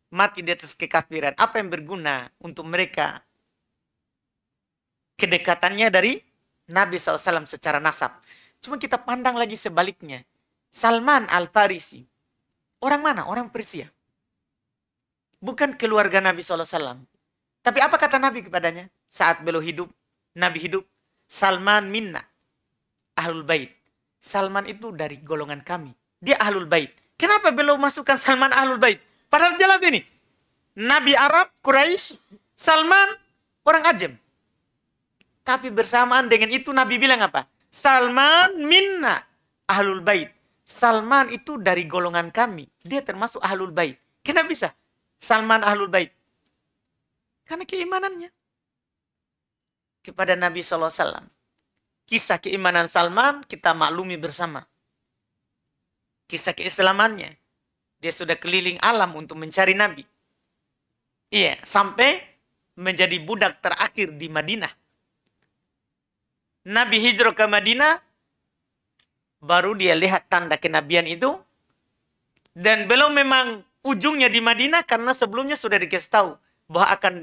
mati di atas kekafiran. Apa yang berguna untuk mereka? Kedekatannya dari Nabi SAW secara nasab. Cuma kita pandang lagi sebaliknya. Salman Al-Farisi. Orang mana? Orang Persia. Bukan keluarga Nabi SAW. Tapi apa kata Nabi kepadanya? Saat beliau hidup, Nabi hidup, Salman minna, ahlul bait. Salman itu dari golongan kami. Dia ahlul bait. Kenapa beliau masukkan Salman ahlul bait? Padahal jelas ini. Nabi Arab, Quraisy, Salman, orang ajem. Tapi bersamaan dengan itu Nabi bilang apa? Salman minna ahlul bait. Salman itu dari golongan kami. Dia termasuk ahlul bait. Kenapa bisa? Salman ahlul bait. Karena keimanannya. Kepada Nabi SAW. Kisah keimanan Salman kita maklumi bersama. Kisah keislamannya. Dia sudah keliling alam untuk mencari Nabi. Iya, sampai menjadi budak terakhir di Madinah. Nabi hijrah ke Madinah, baru dia lihat tanda kenabian itu. Dan belum memang ujungnya di Madinah karena sebelumnya sudah dikasih tahu bahwa akan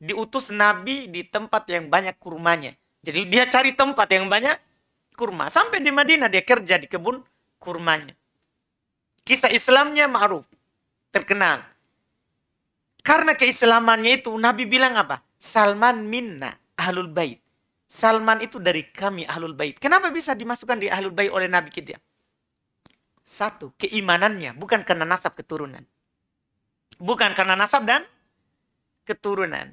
diutus nabi di tempat yang banyak kurmanya. Jadi dia cari tempat yang banyak kurma. Sampai di Madinah dia kerja di kebun kurmanya. Kisah Islamnya ma'ruf, terkenal. Karena keislamannya itu Nabi bilang apa? Salman minna ahlul bait. Salman itu dari kami ahlul bait. Kenapa bisa dimasukkan di ahlul bait oleh Nabi kita? Satu, keimanannya bukan karena nasab keturunan. Bukan karena nasab dan keturunan.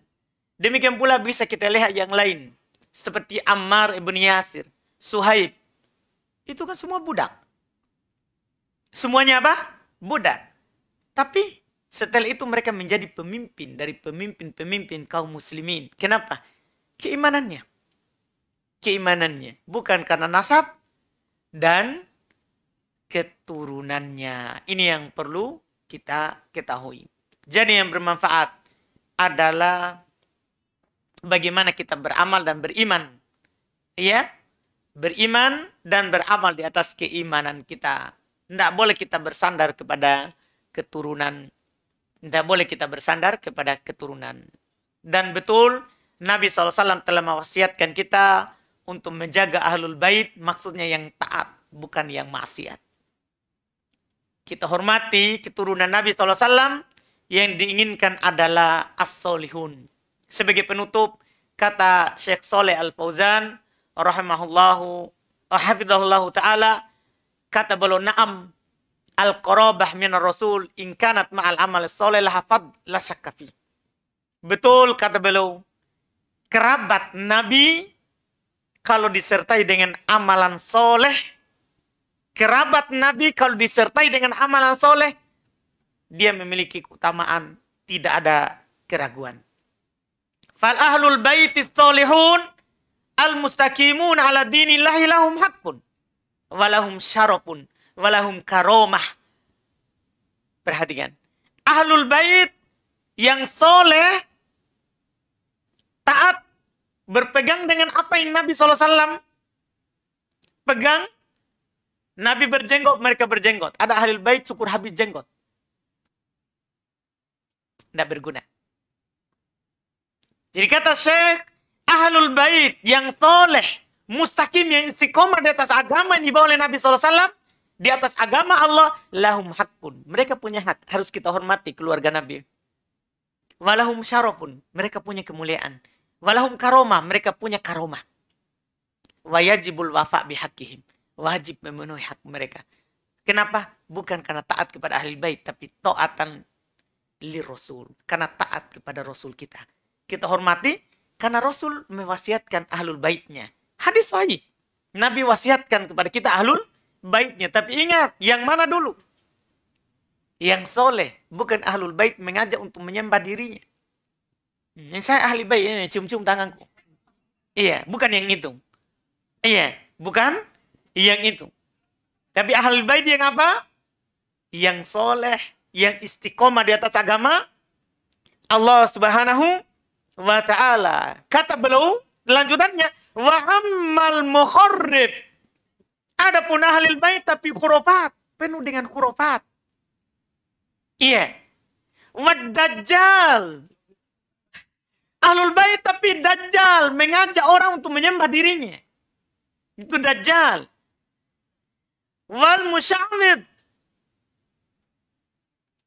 Demikian pula bisa kita lihat yang lain. Seperti Ammar ibn Yasir, Suhaib. Itu kan semua budak. Semuanya apa? Budak. Tapi setelah itu mereka menjadi pemimpin dari pemimpin-pemimpin kaum muslimin. Kenapa? Keimanannya. Keimanannya. Bukan karena nasab dan keturunannya. Ini yang perlu kita ketahui. Jadi yang bermanfaat adalah bagaimana kita beramal dan beriman. Ya, beriman dan beramal di atas keimanan kita. Tidak boleh kita bersandar kepada keturunan. Tidak boleh kita bersandar kepada keturunan. Dan betul, Nabi SAW telah mewasiatkan kita untuk menjaga ahlul bait, maksudnya yang taat, bukan yang maksiat. Kita hormati keturunan Nabi SAW yang diinginkan adalah as-solihun, sebagai penutup, kata Syekh Soleh Al-Fauzan, rahimahullahu, hafidhahullahu ta'ala, kata beliau na'am al-qarabah min rasul in kanat ma'al amal soleh lahafad la Betul kata beliau, kerabat Nabi kalau disertai dengan amalan soleh, kerabat Nabi kalau disertai dengan amalan soleh, dia memiliki keutamaan, tidak ada keraguan. Fal ahlul baitis solihun al mustaqimun ala dinillahi lahum haqqun. Walahum syarapun. Walahum karomah. Perhatikan. Ahlul bait yang soleh taat berpegang dengan apa yang Nabi SAW pegang Nabi berjenggot, mereka berjenggot. Ada ahlul bait syukur habis jenggot. Tidak berguna. Jadi kata Syekh, ahlul bait yang soleh, mustaqim yang istiqomah di atas agama yang dibawa oleh Nabi SAW, di atas agama Allah, lahum hakun. Mereka punya hak, harus kita hormati keluarga Nabi. Walahum syarofun, mereka punya kemuliaan. Walahum karoma mereka punya karoma. Wajibul wafa bihakihim. Wajib memenuhi hak mereka. Kenapa? Bukan karena taat kepada ahli bait, tapi taatan li rasul. Karena taat kepada rasul kita kita hormati karena Rasul mewasiatkan ahlul baitnya. Hadis sahih. Nabi wasiatkan kepada kita ahlul baitnya. Tapi ingat, yang mana dulu? Yang soleh, bukan ahlul bait mengajak untuk menyembah dirinya. Yang saya ahli bait ini cium-cium tanganku. Iya, bukan yang itu. Iya, bukan yang itu. Tapi ahlul bait yang apa? Yang soleh, yang istiqomah di atas agama. Allah subhanahu wa ta'ala. Kata beliau lanjutannya wa ammal mukharrib. Adapun ahli bait tapi khurafat, penuh dengan khurafat. Iya. Wad dajjal. Ahlul bait tapi dajjal mengajak orang untuk menyembah dirinya. Itu dajjal. Wal musyawid.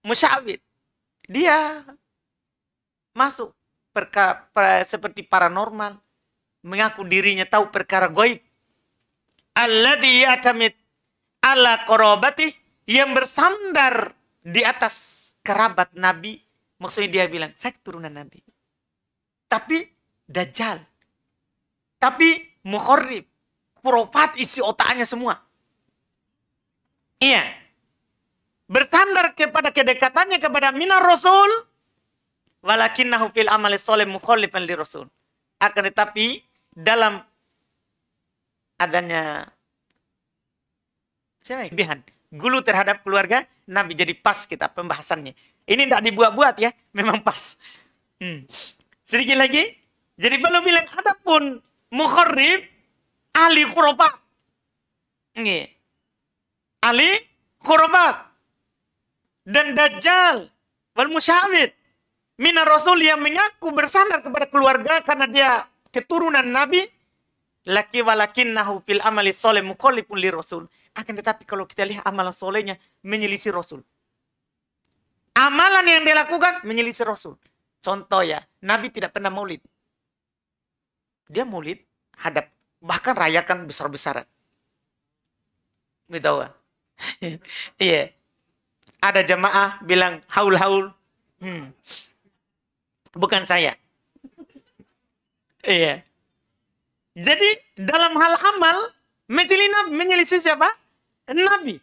Musyawid. Dia masuk perka, per, seperti paranormal mengaku dirinya tahu perkara goib alladhi ala korobati yang bersandar di atas kerabat Nabi maksudnya dia bilang saya keturunan Nabi tapi dajjal tapi mukhorib profat isi otaknya semua iya bersandar kepada kedekatannya kepada minar rasul walakinnahu fil amali soleh mukhalifan li rasul. Akan tetapi dalam adanya siapa bihan gulu terhadap keluarga Nabi jadi pas kita pembahasannya. Ini tidak dibuat-buat ya, memang pas. Hmm. Sedikit lagi, jadi belum bilang ada pun mukharrib ahli khurafat. Ini. Ahli khurafat dan dajjal wal musyawid Mina Rasul yang mengaku bersandar kepada keluarga karena dia keturunan Nabi. Laki nahu fil amali soleh mukhalifun li Rasul. Akan tetapi kalau kita lihat amalan solehnya menyelisih Rasul. Amalan yang dia lakukan menyelisih Rasul. Contoh ya, Nabi tidak pernah maulid. Dia maulid, hadap, bahkan rayakan besar-besaran. Begitu Iya. Ada jamaah bilang haul-haul. Hmm bukan saya. Iya. Jadi dalam hal amal majelina menyelisih siapa? Nabi.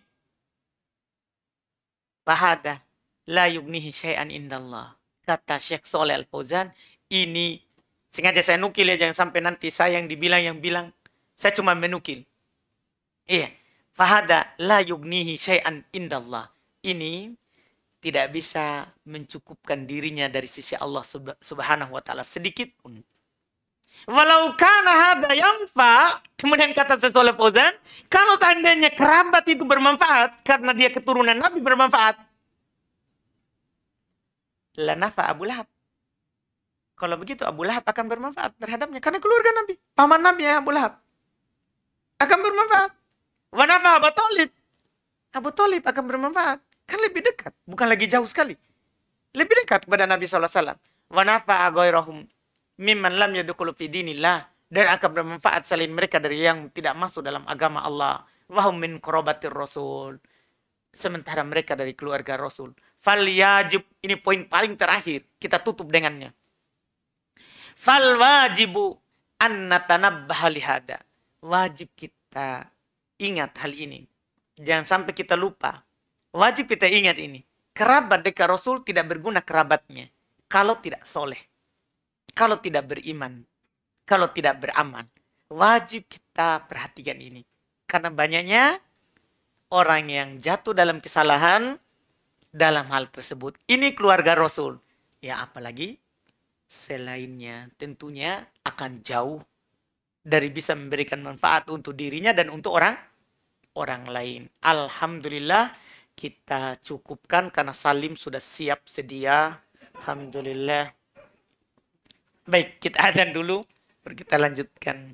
Fahada la yubnihi syai'an indallah. Kata Syekh Soleh Al-Fauzan, ini sengaja saya nukil ya, jangan sampai nanti saya yang dibilang yang bilang. Saya cuma menukil. Iya. Fahada la yubnihi syai'an indallah. Ini tidak bisa mencukupkan dirinya dari sisi Allah Subhanahu wa taala sedikit pun. Walau kana hadza yanfa, kemudian kata Sesoleh Fauzan, kalau seandainya kerabat itu bermanfaat karena dia keturunan Nabi bermanfaat. Lanafa Abu Lahab. Kalau begitu Abu Lahab akan bermanfaat terhadapnya karena keluarga Nabi, paman Nabi ya Abu Lahab. Akan bermanfaat. Wanafa Abu Talib. Abu Talib akan bermanfaat. Kan lebih dekat, bukan lagi jauh sekali. Lebih dekat kepada Nabi SAW. Wa nafa'a ghairahum mimman lam yadukul fi dinillah dan akan bermanfaat selain mereka dari yang tidak masuk dalam agama Allah. Wahum min korobatir rasul. Sementara mereka dari keluarga Rasul. Fal yajib ini poin paling terakhir kita tutup dengannya. Fal wajibu an natanabbaha Wajib kita ingat hal ini. Jangan sampai kita lupa Wajib kita ingat ini. Kerabat dekat Rasul tidak berguna kerabatnya. Kalau tidak soleh. Kalau tidak beriman. Kalau tidak beramal. Wajib kita perhatikan ini. Karena banyaknya orang yang jatuh dalam kesalahan dalam hal tersebut. Ini keluarga Rasul. Ya apalagi selainnya tentunya akan jauh dari bisa memberikan manfaat untuk dirinya dan untuk orang orang lain. Alhamdulillah kita cukupkan karena Salim sudah siap sedia. Alhamdulillah. Baik, kita adan dulu, kita lanjutkan.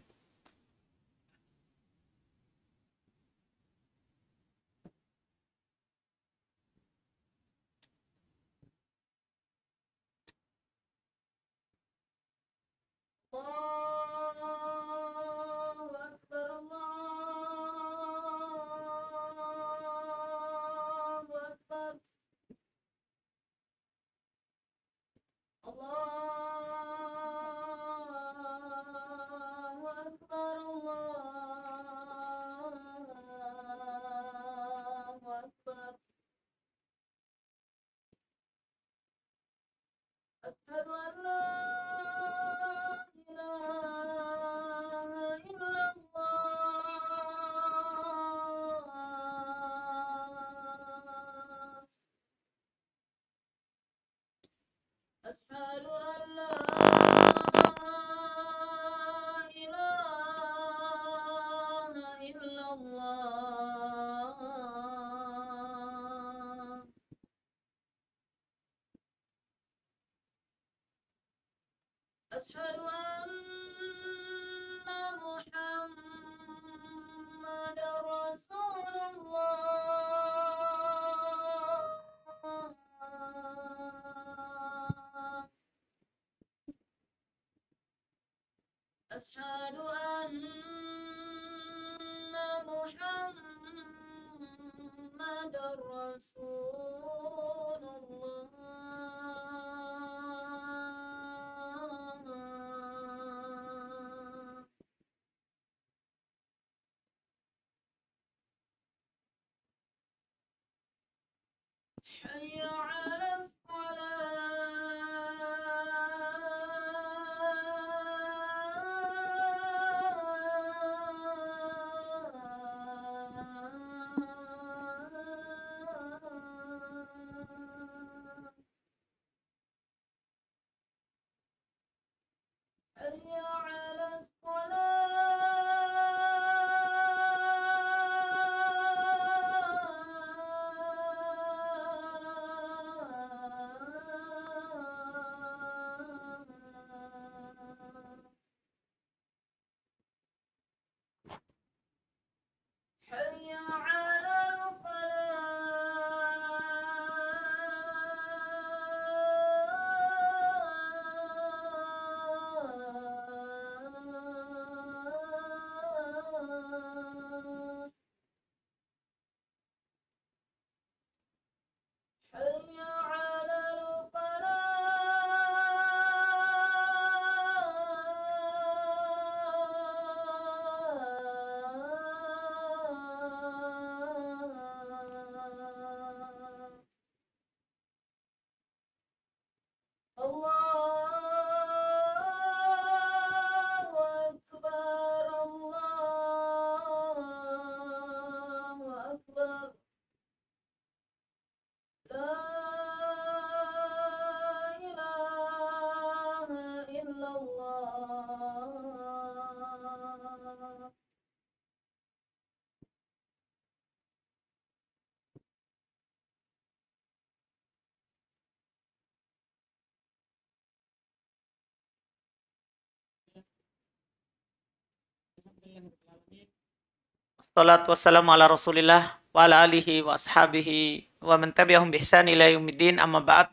Salatu wassalamu ala rasulillah wa ala alihi wa ashabihi wa man bihsan ila yaumiddin amma ba'd.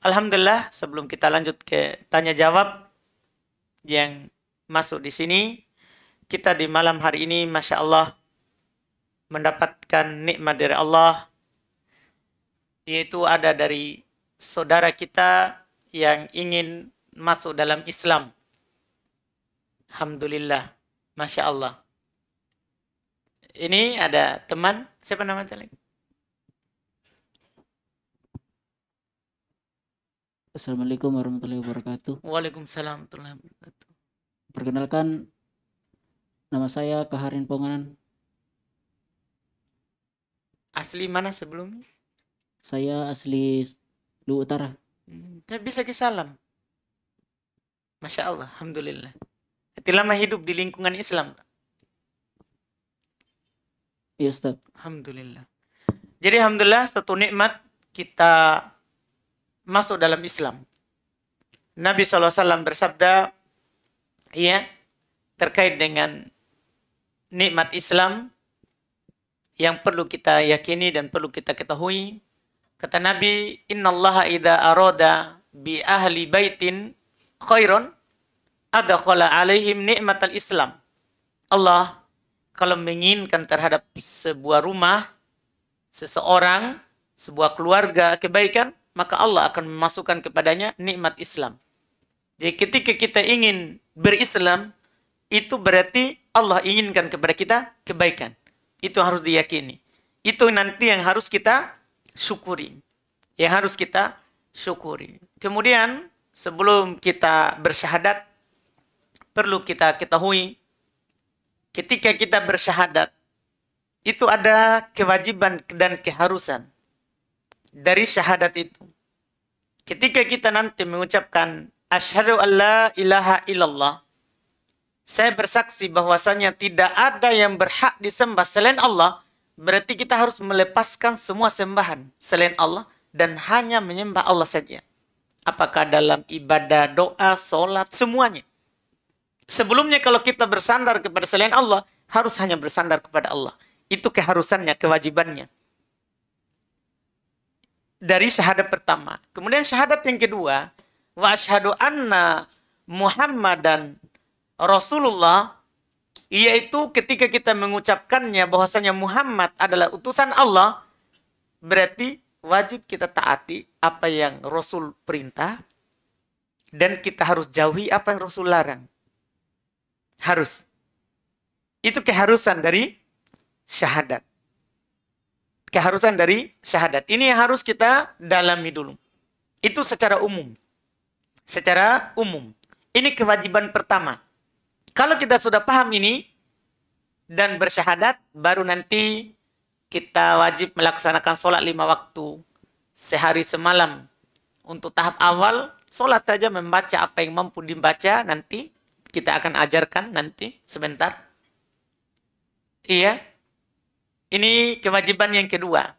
Alhamdulillah sebelum kita lanjut ke tanya jawab yang masuk di sini kita di malam hari ini Masya Allah mendapatkan nikmat dari Allah yaitu ada dari saudara kita yang ingin masuk dalam Islam. Alhamdulillah, Masya Allah ini ada teman siapa nama caleg? Assalamualaikum warahmatullahi wabarakatuh. Waalaikumsalam warahmatullahi wabarakatuh. Perkenalkan nama saya Kaharin Ponganan. Asli mana sebelumnya? Saya asli Lu Utara. Hmm, bisa ke salam. Masya Allah, Alhamdulillah. Hati lama hidup di lingkungan Islam. Ya Ustaz. Alhamdulillah. Jadi Alhamdulillah satu nikmat kita masuk dalam Islam. Nabi SAW bersabda, ya, terkait dengan nikmat Islam yang perlu kita yakini dan perlu kita ketahui. Kata Nabi, Inna Allah idha aroda bi ahli baitin khairon adakhala alaihim nikmatal Islam. Allah kalau menginginkan terhadap sebuah rumah, seseorang, sebuah keluarga kebaikan, maka Allah akan memasukkan kepadanya nikmat Islam. Jadi ketika kita ingin berislam, itu berarti Allah inginkan kepada kita kebaikan. Itu harus diyakini. Itu nanti yang harus kita syukuri. Yang harus kita syukuri. Kemudian sebelum kita bersyahadat, perlu kita ketahui ketika kita bersyahadat itu ada kewajiban dan keharusan dari syahadat itu. Ketika kita nanti mengucapkan asyhadu alla ilaha illallah saya bersaksi bahwasanya tidak ada yang berhak disembah selain Allah, berarti kita harus melepaskan semua sembahan selain Allah dan hanya menyembah Allah saja. Apakah dalam ibadah, doa, salat semuanya. Sebelumnya kalau kita bersandar kepada selain Allah, harus hanya bersandar kepada Allah. Itu keharusannya, kewajibannya. Dari syahadat pertama. Kemudian syahadat yang kedua, wa asyhadu anna dan Rasulullah yaitu ketika kita mengucapkannya bahwasanya Muhammad adalah utusan Allah berarti wajib kita taati apa yang Rasul perintah dan kita harus jauhi apa yang Rasul larang. Harus. Itu keharusan dari syahadat. Keharusan dari syahadat. Ini yang harus kita dalami dulu. Itu secara umum. Secara umum. Ini kewajiban pertama. Kalau kita sudah paham ini dan bersyahadat, baru nanti kita wajib melaksanakan sholat lima waktu sehari semalam. Untuk tahap awal, sholat saja membaca apa yang mampu dibaca nanti kita akan ajarkan nanti sebentar. Iya. Ini kewajiban yang kedua.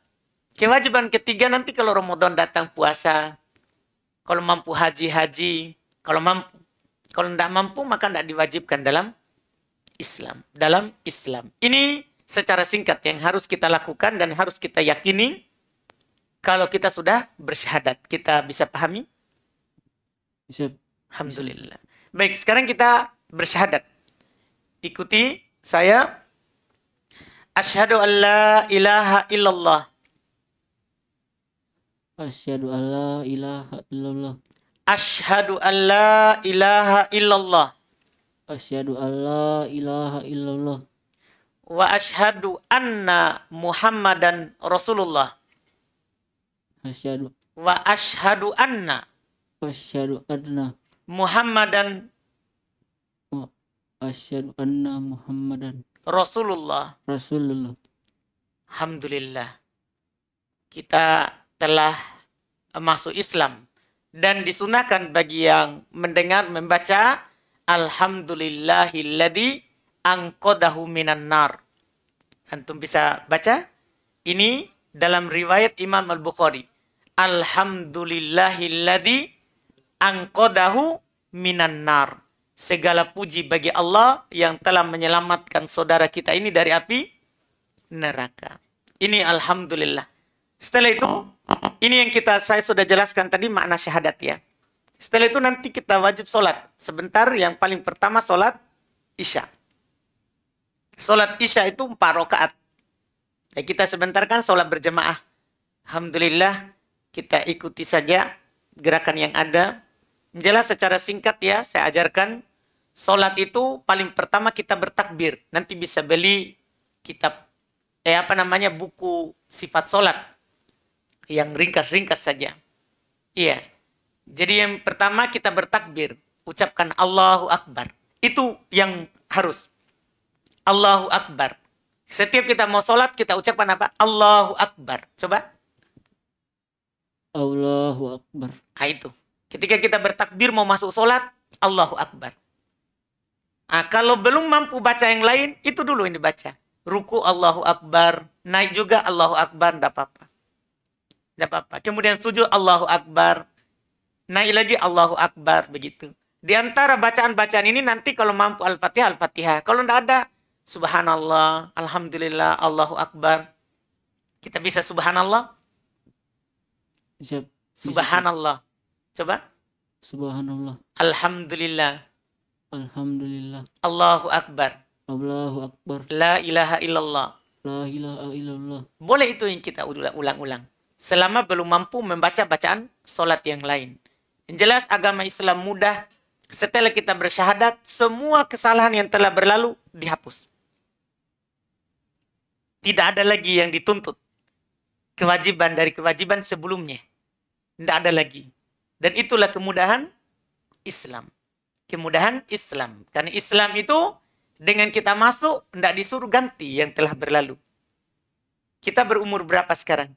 Kewajiban ketiga nanti kalau Ramadan datang puasa, kalau mampu haji-haji, kalau mampu. Kalau tidak mampu maka tidak diwajibkan dalam Islam. Dalam Islam. Ini secara singkat yang harus kita lakukan dan harus kita yakini kalau kita sudah bersyahadat. Kita bisa pahami? Bisa. Alhamdulillah. Baik, sekarang kita bersyahadat. Ikuti saya. Asyhadu an la ilaha illallah. Asyhadu an la ilaha illallah. Asyhadu an la ilaha illallah. Asyhadu an la ilaha illallah. Wa asyhadu anna Muhammadan Rasulullah. Asyhadu wa asyhadu anna. Asyhadu anna Muhammadan oh, asyhadu anna Muhammadan Rasulullah. Rasulullah. Alhamdulillah. Kita telah masuk Islam dan disunahkan bagi yang mendengar membaca Alhamdulillahilladzi angkodahu minan nar. Antum bisa baca? Ini dalam riwayat Imam Al-Bukhari. Alhamdulillahilladzi angkodahu minan nar. Segala puji bagi Allah yang telah menyelamatkan saudara kita ini dari api neraka. Ini alhamdulillah. Setelah itu, ini yang kita saya sudah jelaskan tadi makna syahadat ya. Setelah itu nanti kita wajib sholat. Sebentar, yang paling pertama sholat isya. Sholat isya itu empat rakaat. Ya, kita sebentar kan sholat berjemaah. Alhamdulillah kita ikuti saja gerakan yang ada. Jelas secara singkat ya, saya ajarkan. Sholat itu paling pertama kita bertakbir. Nanti bisa beli kitab, eh apa namanya, buku sifat sholat. Yang ringkas-ringkas saja. Iya. Jadi yang pertama kita bertakbir. Ucapkan Allahu Akbar. Itu yang harus. Allahu Akbar. Setiap kita mau sholat, kita ucapkan apa? Allahu Akbar. Coba. Allahu Akbar. Nah, itu. Ketika kita bertakbir mau masuk sholat, Allahu Akbar. Nah, kalau belum mampu baca yang lain, itu dulu ini baca Ruku Allahu Akbar, naik juga Allahu Akbar, tidak apa-apa. Tidak apa-apa. Kemudian sujud Allahu Akbar, naik lagi Allahu Akbar, begitu. Di antara bacaan-bacaan ini nanti kalau mampu Al-Fatihah, Al-Fatihah. Kalau tidak ada, Subhanallah, Alhamdulillah, Allahu Akbar. Kita bisa Subhanallah? Subhanallah. Coba. Subhanallah. Alhamdulillah. Alhamdulillah. Allahu Akbar. Allahu Akbar. La ilaha illallah. La ilaha illallah. Boleh itu yang kita ulang-ulang. Selama belum mampu membaca bacaan solat yang lain. Yang jelas agama Islam mudah. Setelah kita bersyahadat, semua kesalahan yang telah berlalu dihapus. Tidak ada lagi yang dituntut. Kewajiban dari kewajiban sebelumnya. Tidak ada lagi. Dan itulah kemudahan Islam. Kemudahan Islam. Karena Islam itu dengan kita masuk, tidak disuruh ganti yang telah berlalu. Kita berumur berapa sekarang?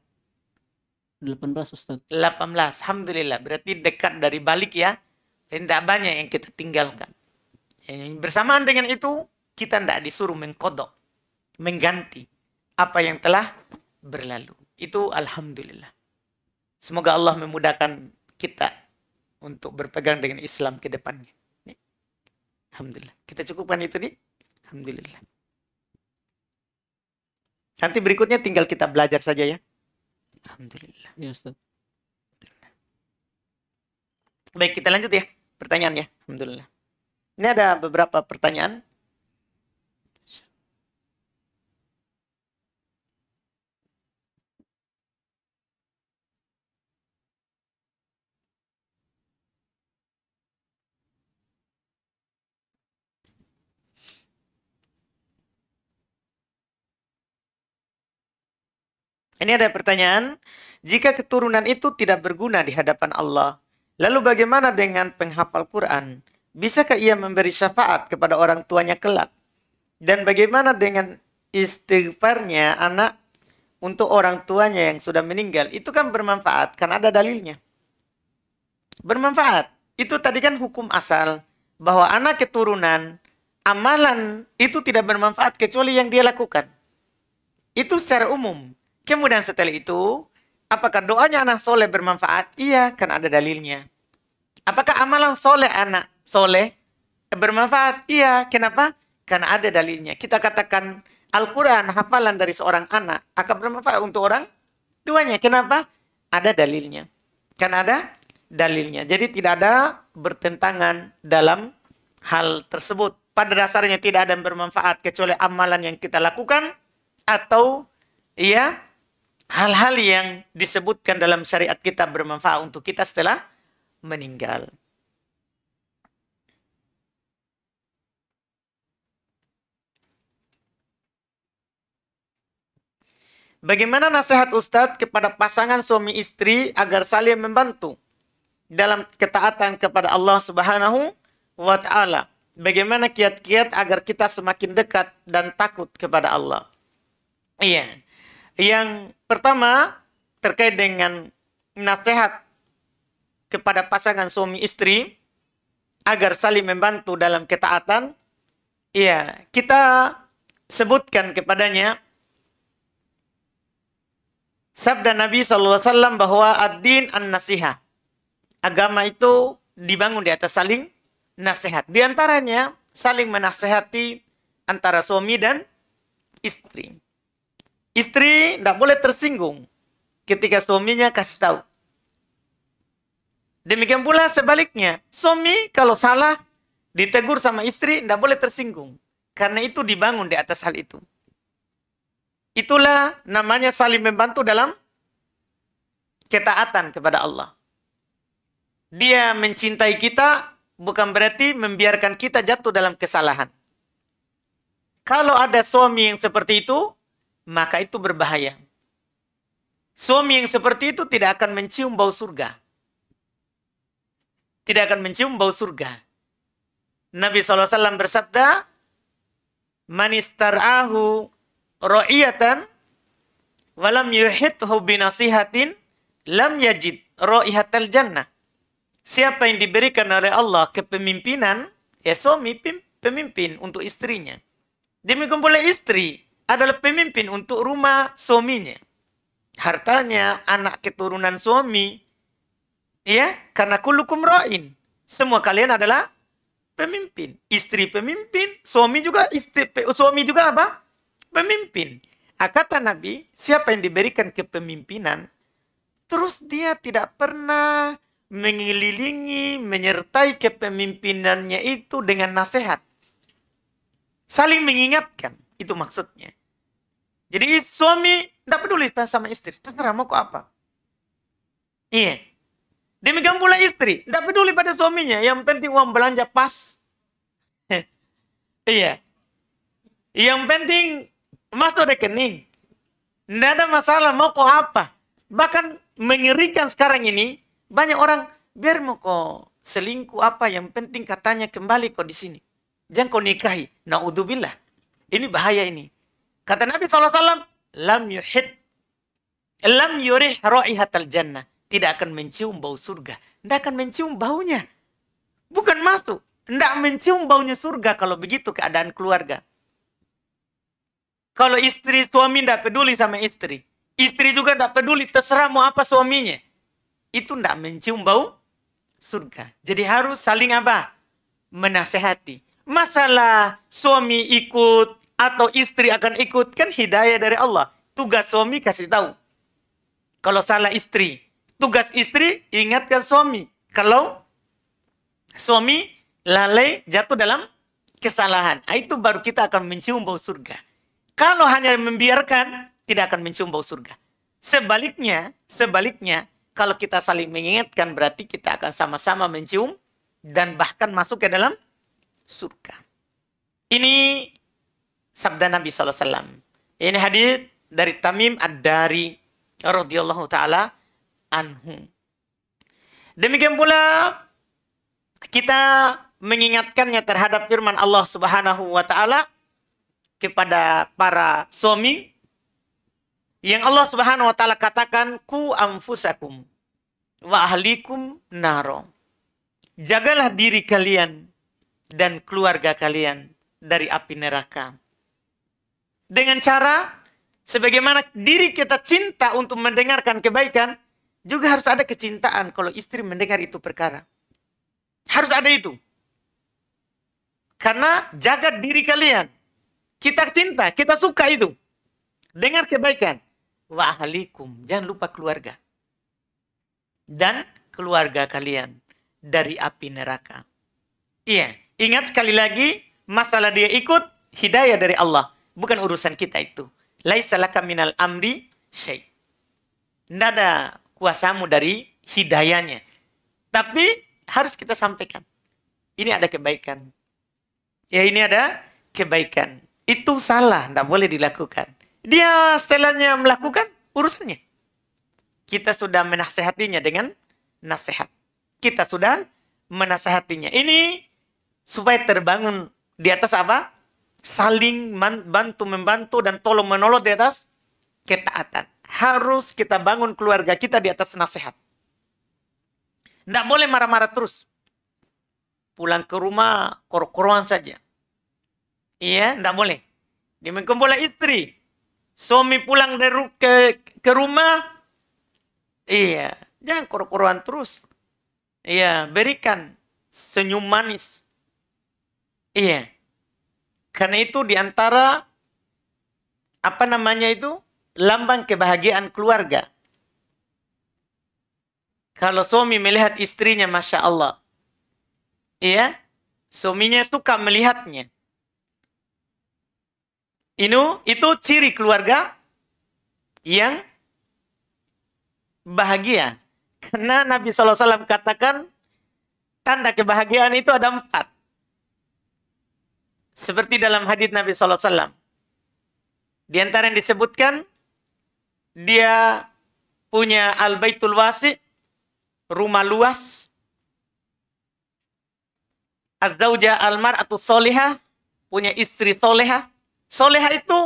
18 Ustaz. 18. Alhamdulillah. Berarti dekat dari balik ya. Tidak banyak yang kita tinggalkan. Ya, bersamaan dengan itu, kita tidak disuruh mengkodok. Mengganti apa yang telah berlalu. Itu Alhamdulillah. Semoga Allah memudahkan kita untuk berpegang dengan Islam ke depannya. Alhamdulillah. Kita cukupkan itu nih. Alhamdulillah. Nanti berikutnya tinggal kita belajar saja ya. Alhamdulillah. Ya, Ustaz. Baik, kita lanjut ya pertanyaannya. Alhamdulillah. Ini ada beberapa pertanyaan Ini ada pertanyaan, jika keturunan itu tidak berguna di hadapan Allah, lalu bagaimana dengan penghafal Quran? Bisakah ia memberi syafaat kepada orang tuanya kelak? Dan bagaimana dengan istighfarnya anak untuk orang tuanya yang sudah meninggal? Itu kan bermanfaat karena ada dalilnya. Bermanfaat. Itu tadi kan hukum asal bahwa anak keturunan amalan itu tidak bermanfaat kecuali yang dia lakukan. Itu secara umum. Kemudian setelah itu, apakah doanya anak soleh bermanfaat? Iya, kan ada dalilnya. Apakah amalan soleh anak soleh bermanfaat? Iya, kenapa? Karena ada dalilnya. Kita katakan Al-Quran, hafalan dari seorang anak akan bermanfaat untuk orang tuanya. Kenapa? Ada dalilnya. Kan ada dalilnya. Jadi tidak ada bertentangan dalam hal tersebut. Pada dasarnya tidak ada yang bermanfaat kecuali amalan yang kita lakukan atau ya hal-hal yang disebutkan dalam syariat kita bermanfaat untuk kita setelah meninggal. Bagaimana nasihat Ustadz kepada pasangan suami istri agar saling membantu dalam ketaatan kepada Allah Subhanahu wa Ta'ala? Bagaimana kiat-kiat agar kita semakin dekat dan takut kepada Allah? Iya. Yang pertama terkait dengan nasihat kepada pasangan suami istri agar saling membantu dalam ketaatan. Iya, kita sebutkan kepadanya sabda Nabi SAW bahwa ad-din an nasihah, Agama itu dibangun di atas saling nasihat. Di antaranya saling menasehati antara suami dan istri. Istri tidak boleh tersinggung ketika suaminya kasih tahu. Demikian pula sebaliknya, suami kalau salah ditegur sama istri tidak boleh tersinggung. Karena itu dibangun di atas hal itu. Itulah namanya saling membantu dalam ketaatan kepada Allah. Dia mencintai kita bukan berarti membiarkan kita jatuh dalam kesalahan. Kalau ada suami yang seperti itu, maka itu berbahaya. Suami yang seperti itu tidak akan mencium bau surga. Tidak akan mencium bau surga. Nabi SAW bersabda, Manistar'ahu ro'iyatan walam yuhithu binasihatin lam yajid ro'ihatal jannah. Siapa yang diberikan oleh Allah kepemimpinan, ya suami pemimpin untuk istrinya. Demikian pula istri, adalah pemimpin untuk rumah suaminya. Hartanya anak keturunan suami. Ya, karena kulukum ro'in. Semua kalian adalah pemimpin. Istri pemimpin, suami juga istri, suami juga apa? Pemimpin. Kata Nabi, siapa yang diberikan kepemimpinan, terus dia tidak pernah mengelilingi, menyertai kepemimpinannya itu dengan nasihat. Saling mengingatkan, itu maksudnya. Jadi suami tidak peduli sama istri, terserah mau kok apa. Iya. Demikian pula istri, tidak peduli pada suaminya, yang penting uang belanja pas. iya. Yang penting masuk rekening. Tidak ada masalah mau kok apa. Bahkan mengerikan sekarang ini, banyak orang biar mau kok selingkuh apa yang penting katanya kembali kok di sini. Jangan kau nikahi. Naudzubillah. Ini bahaya ini. Kata Nabi SAW, lam yuhid, lam yurih ro'ihatal jannah. Tidak akan mencium bau surga. Tidak akan mencium baunya. Bukan masuk. Tidak mencium baunya surga kalau begitu keadaan keluarga. Kalau istri suami tidak peduli sama istri. Istri juga tidak peduli. Terserah mau apa suaminya. Itu tidak mencium bau surga. Jadi harus saling apa? Menasehati. Masalah suami ikut atau istri akan ikut kan hidayah dari Allah. Tugas suami kasih tahu. Kalau salah istri, tugas istri ingatkan suami. Kalau suami lalai jatuh dalam kesalahan, ah, itu baru kita akan mencium bau surga. Kalau hanya membiarkan, tidak akan mencium bau surga. Sebaliknya, sebaliknya kalau kita saling mengingatkan berarti kita akan sama-sama mencium dan bahkan masuk ke dalam surga. Ini sabda Nabi SAW. Ini hadis dari Tamim Ad-Dari radhiyallahu taala anhu. Demikian pula kita mengingatkannya terhadap firman Allah Subhanahu wa taala kepada para suami yang Allah Subhanahu wa taala katakan ku anfusakum wa ahlikum naro. Jagalah diri kalian dan keluarga kalian dari api neraka. Dengan cara sebagaimana diri kita cinta untuk mendengarkan kebaikan, juga harus ada kecintaan kalau istri mendengar itu perkara. Harus ada itu. Karena jaga diri kalian. Kita cinta, kita suka itu. Dengar kebaikan. Wa ahlikum. Jangan lupa keluarga. Dan keluarga kalian dari api neraka. Iya. Ingat sekali lagi, masalah dia ikut hidayah dari Allah. Bukan urusan kita itu. Laisalaka kaminal minal amri syai. Tidak ada kuasamu dari hidayahnya. Tapi harus kita sampaikan. Ini ada kebaikan. Ya ini ada kebaikan. Itu salah, tidak boleh dilakukan. Dia setelahnya melakukan urusannya. Kita sudah menasehatinya dengan nasihat. Kita sudah menasehatinya. Ini supaya terbangun di atas apa? saling bantu membantu dan tolong menolong di atas ketaatan. Harus kita bangun keluarga kita di atas nasihat. Tidak boleh marah-marah terus. Pulang ke rumah kor saja. Iya, tidak boleh. Demikian pula istri. Suami pulang dari ke, ke rumah. Iya, jangan kor terus. Iya, berikan senyum manis. Iya, karena itu diantara apa namanya itu lambang kebahagiaan keluarga. Kalau suami melihat istrinya, masya Allah, iya, suaminya suka melihatnya. Inu, itu ciri keluarga yang bahagia. Karena Nabi SAW katakan, tanda kebahagiaan itu ada empat. Seperti dalam hadis Nabi SAW. Di antara yang disebutkan, dia punya al-baitul wasi, rumah luas, Azdauja almar atau soleha, punya istri soleha. Soleha itu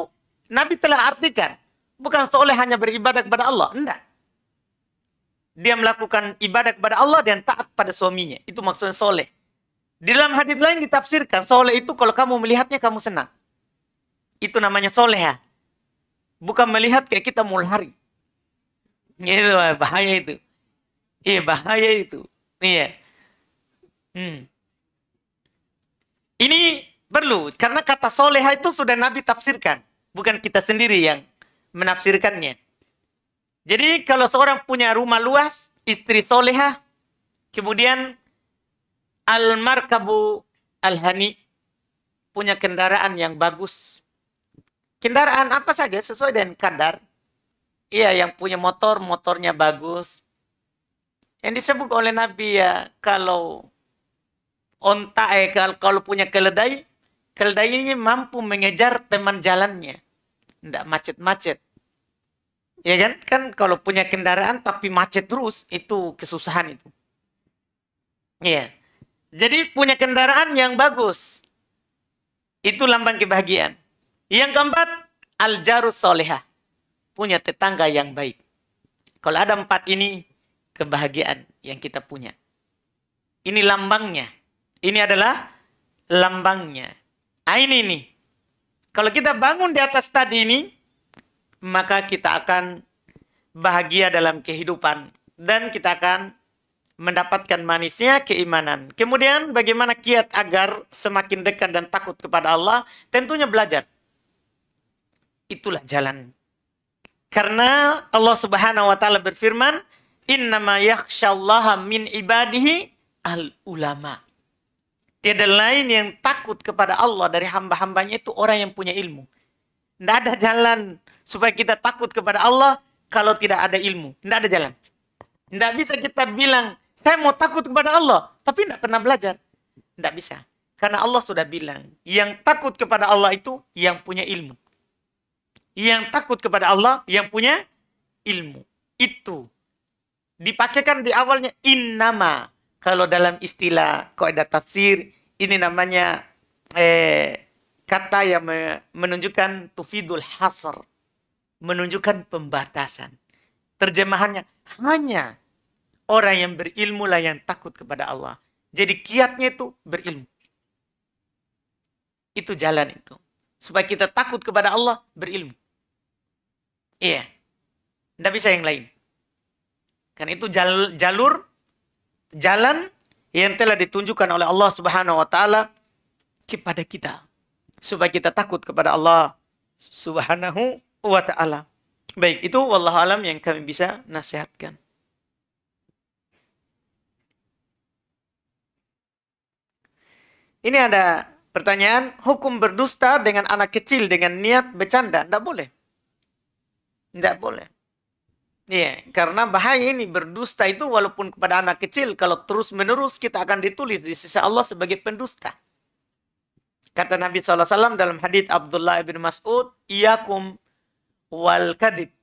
Nabi telah artikan. Bukan soleh hanya beribadah kepada Allah. Tidak. Dia melakukan ibadah kepada Allah dan taat pada suaminya. Itu maksudnya soleh. Di dalam hadis lain ditafsirkan, soleh itu kalau kamu melihatnya kamu senang. Itu namanya soleh ya. Bukan melihat kayak kita mulhari. Iya, itu bahaya itu. Iya bahaya itu. Iya. Hmm. Ini perlu karena kata soleh itu sudah Nabi tafsirkan, bukan kita sendiri yang menafsirkannya. Jadi kalau seorang punya rumah luas, istri solehah, kemudian Al-Markabu Al-Hani punya kendaraan yang bagus. Kendaraan apa saja sesuai dengan kadar. Iya, yang punya motor, motornya bagus. Yang disebut oleh Nabi ya, kalau onta eh, kalau punya keledai, keledai ini mampu mengejar teman jalannya. Tidak macet-macet. Ya kan? Kan kalau punya kendaraan tapi macet terus, itu kesusahan itu. Iya. Yeah. Jadi punya kendaraan yang bagus. Itu lambang kebahagiaan. Yang keempat, al-jarus soleha. Punya tetangga yang baik. Kalau ada empat ini, kebahagiaan yang kita punya. Ini lambangnya. Ini adalah lambangnya. Nah, ini nih. Kalau kita bangun di atas tadi ini, maka kita akan bahagia dalam kehidupan. Dan kita akan mendapatkan manisnya keimanan. Kemudian bagaimana kiat agar semakin dekat dan takut kepada Allah? Tentunya belajar. Itulah jalan. Karena Allah Subhanahu wa taala berfirman, "Innama yakhsyallaha min ibadihi al ulama." Tiada lain yang takut kepada Allah dari hamba-hambanya itu orang yang punya ilmu. Tidak ada jalan supaya kita takut kepada Allah kalau tidak ada ilmu. Tidak ada jalan. Tidak bisa kita bilang saya mau takut kepada Allah, tapi tidak pernah belajar. Tidak bisa. Karena Allah sudah bilang, yang takut kepada Allah itu yang punya ilmu. Yang takut kepada Allah yang punya ilmu. Itu. Dipakaikan di awalnya in nama Kalau dalam istilah kaidah tafsir, ini namanya eh, kata yang menunjukkan tufidul hasr. Menunjukkan pembatasan. Terjemahannya hanya Orang yang berilmu lah yang takut kepada Allah. Jadi kiatnya itu berilmu. Itu jalan itu. Supaya kita takut kepada Allah, berilmu. Iya. Tidak bisa yang lain. Kan itu jalur, jalan yang telah ditunjukkan oleh Allah Subhanahu wa taala kepada kita supaya kita takut kepada Allah Subhanahu wa taala. Baik, itu wallahualam yang kami bisa nasihatkan. Ini ada pertanyaan, hukum berdusta dengan anak kecil dengan niat bercanda, tidak boleh. Tidak boleh. Iya, karena bahaya ini berdusta itu walaupun kepada anak kecil, kalau terus-menerus kita akan ditulis di sisi Allah sebagai pendusta. Kata Nabi SAW dalam hadits Abdullah bin Mas'ud, Iyakum wal kadib.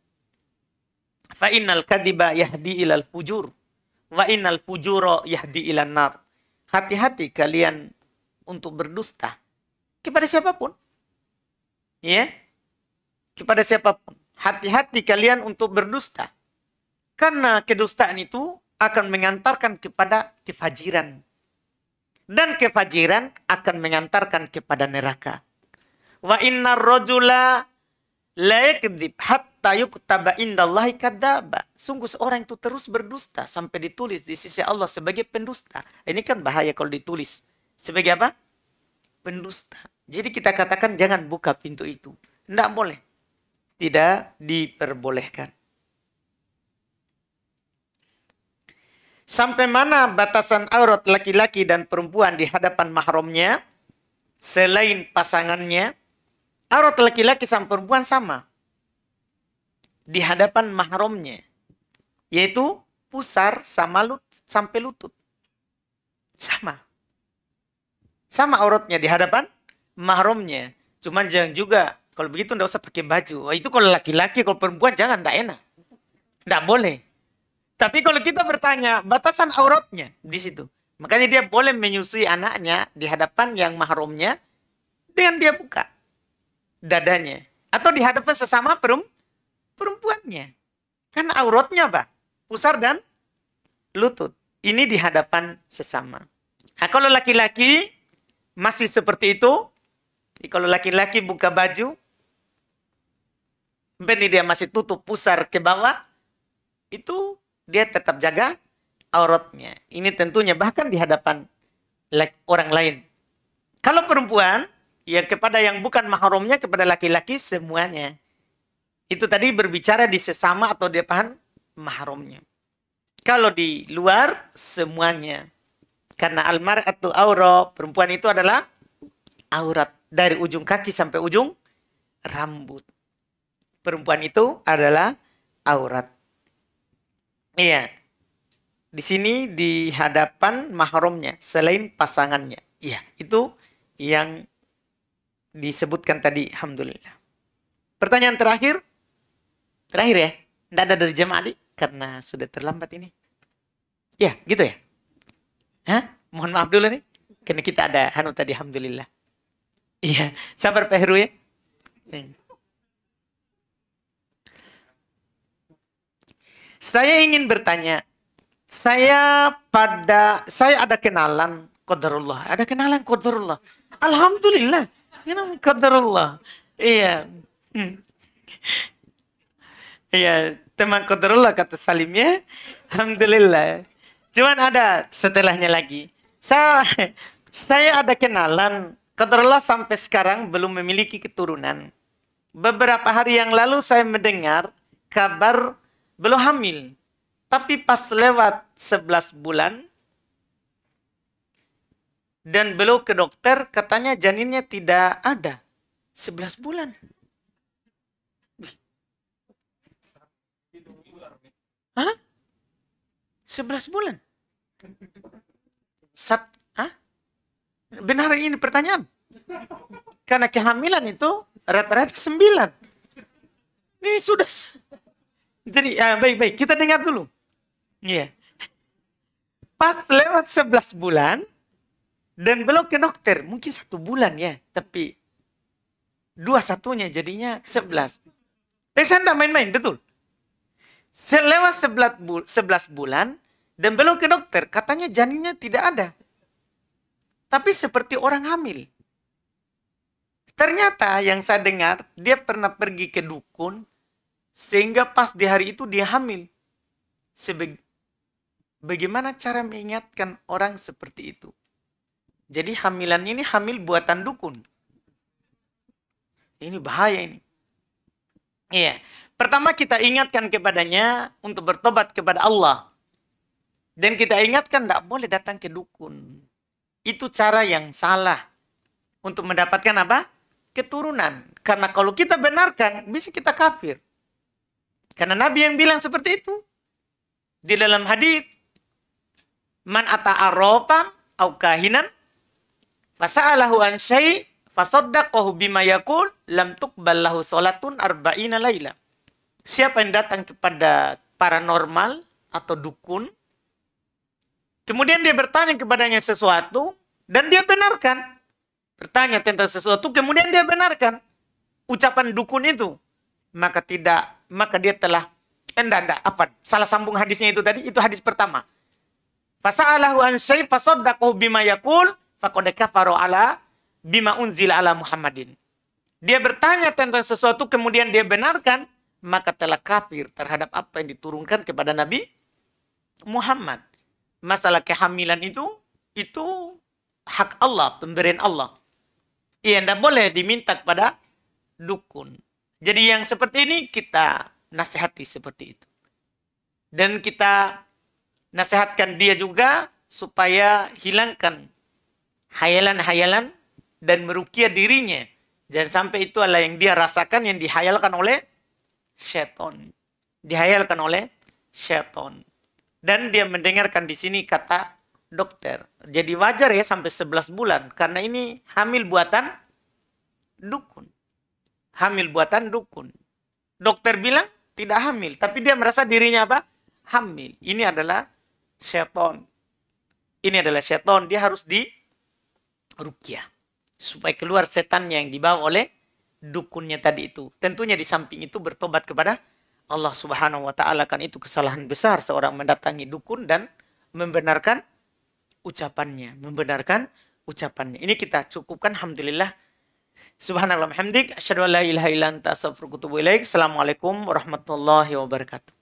Fa innal kadiba yahdi ilal fujur. Wa innal fujuro yahdi ilal nar. Hati-hati kalian untuk berdusta kepada siapapun. Ya. Kepada siapapun. Hati-hati kalian untuk berdusta. Karena kedustaan itu akan mengantarkan kepada kefajiran. Dan kefajiran akan mengantarkan kepada neraka. Wa inna rojula laikdib hatta yuktaba indallahi kadaba. Sungguh seorang itu terus berdusta sampai ditulis di sisi Allah sebagai pendusta. Ini kan bahaya kalau ditulis sebagai apa? Pendusta. Jadi kita katakan jangan buka pintu itu. Tidak boleh. Tidak diperbolehkan. Sampai mana batasan aurat laki-laki dan perempuan di hadapan mahramnya selain pasangannya? Aurat laki-laki sama perempuan sama. Di hadapan mahramnya. Yaitu pusar sama lut, sampai lutut. Sama sama auratnya di hadapan mahramnya. Cuman jangan juga kalau begitu ndak usah pakai baju. Wah, oh, itu kalau laki-laki, kalau perempuan jangan ndak enak. Ndak boleh. Tapi kalau kita bertanya batasan auratnya di situ. Makanya dia boleh menyusui anaknya di hadapan yang mahramnya dengan dia buka dadanya atau di hadapan sesama perempuannya. Kan auratnya apa? Pusar dan lutut. Ini di hadapan sesama. Nah, kalau laki-laki masih seperti itu? Jadi kalau laki-laki buka baju, ini dia masih tutup pusar ke bawah, itu dia tetap jaga auratnya. Ini tentunya bahkan di hadapan orang lain. Kalau perempuan, ya kepada yang bukan mahramnya kepada laki-laki semuanya. Itu tadi berbicara di sesama atau di depan mahramnya. Kalau di luar semuanya. Karena almar atau aurat, perempuan itu adalah aurat dari ujung kaki sampai ujung rambut. Perempuan itu adalah aurat. Iya. Di sini di hadapan mahramnya selain pasangannya. Iya, itu yang disebutkan tadi alhamdulillah. Pertanyaan terakhir. Terakhir ya. Tidak ada dari jemaah karena sudah terlambat ini. Ya, gitu ya. Hah? Mohon maaf dulu nih. Karena kita ada Hanu tadi, Alhamdulillah. Iya, sabar Pak Heru ya. Saya ingin bertanya, saya pada saya ada kenalan qadarullah, ada kenalan qadarullah. Alhamdulillah, ini qadarullah. Iya. Hmm. Iya, teman qadarullah kata Salim ya. Alhamdulillah. Cuman ada setelahnya lagi. Saya saya ada kenalan, ketelah sampai sekarang belum memiliki keturunan. Beberapa hari yang lalu saya mendengar kabar belum hamil. Tapi pas lewat 11 bulan dan belum ke dokter katanya janinnya tidak ada. 11 bulan. Hah? 11 bulan. Sat, Benar ini pertanyaan. Karena kehamilan itu rata-rata sembilan. Ini sudah. Jadi baik-baik, ya, kita dengar dulu. Iya. Yeah. Pas lewat sebelas bulan, dan belum ke dokter, mungkin satu bulan ya. Tapi dua satunya jadinya sebelas. Tapi eh, saya tidak main-main, betul. Selewat sebelas bulan, dan belok ke dokter, katanya janinnya tidak ada. Tapi seperti orang hamil. Ternyata yang saya dengar, dia pernah pergi ke dukun sehingga pas di hari itu dia hamil. Sebe Bagaimana cara mengingatkan orang seperti itu? Jadi hamilan ini hamil buatan dukun. Ini bahaya ini. Iya. Pertama kita ingatkan kepadanya untuk bertobat kepada Allah. Dan kita ingatkan tidak boleh datang ke dukun. Itu cara yang salah untuk mendapatkan apa? Keturunan. Karena kalau kita benarkan, bisa kita kafir. Karena Nabi yang bilang seperti itu. Di dalam hadis, man ata aropan au kahinan fasa'alahu an syai' fasaddaqahu bima yakul lam tuqbal lahu salatun arba'ina laila. Siapa yang datang kepada paranormal atau dukun Kemudian dia bertanya kepadanya sesuatu dan dia benarkan. Bertanya tentang sesuatu kemudian dia benarkan ucapan dukun itu. Maka tidak maka dia telah eh, enggak enggak apa salah sambung hadisnya itu tadi itu hadis pertama. Fasa'alahu an syai fasaddaqahu bima yaqul faqad kafara ala bima unzila ala Muhammadin. Dia bertanya tentang sesuatu kemudian dia benarkan maka telah kafir terhadap apa yang diturunkan kepada Nabi Muhammad masalah kehamilan itu itu hak Allah, pemberian Allah. Ia tidak boleh diminta kepada dukun. Jadi yang seperti ini kita nasihati seperti itu. Dan kita nasihatkan dia juga supaya hilangkan hayalan-hayalan dan merukia dirinya. Jangan sampai itu adalah yang dia rasakan, yang dihayalkan oleh setan. Dihayalkan oleh setan. Dan dia mendengarkan di sini kata dokter. Jadi wajar ya sampai 11 bulan karena ini hamil buatan dukun. Hamil buatan dukun. Dokter bilang tidak hamil, tapi dia merasa dirinya apa? Hamil. Ini adalah seton. Ini adalah seton, dia harus di rukyah supaya keluar setan yang dibawa oleh dukunnya tadi itu. Tentunya di samping itu bertobat kepada Allah Subhanahu wa taala kan itu kesalahan besar seorang mendatangi dukun dan membenarkan ucapannya, membenarkan ucapannya. Ini kita cukupkan alhamdulillah. Subhanallah hamdik, Assalamualaikum warahmatullahi wabarakatuh.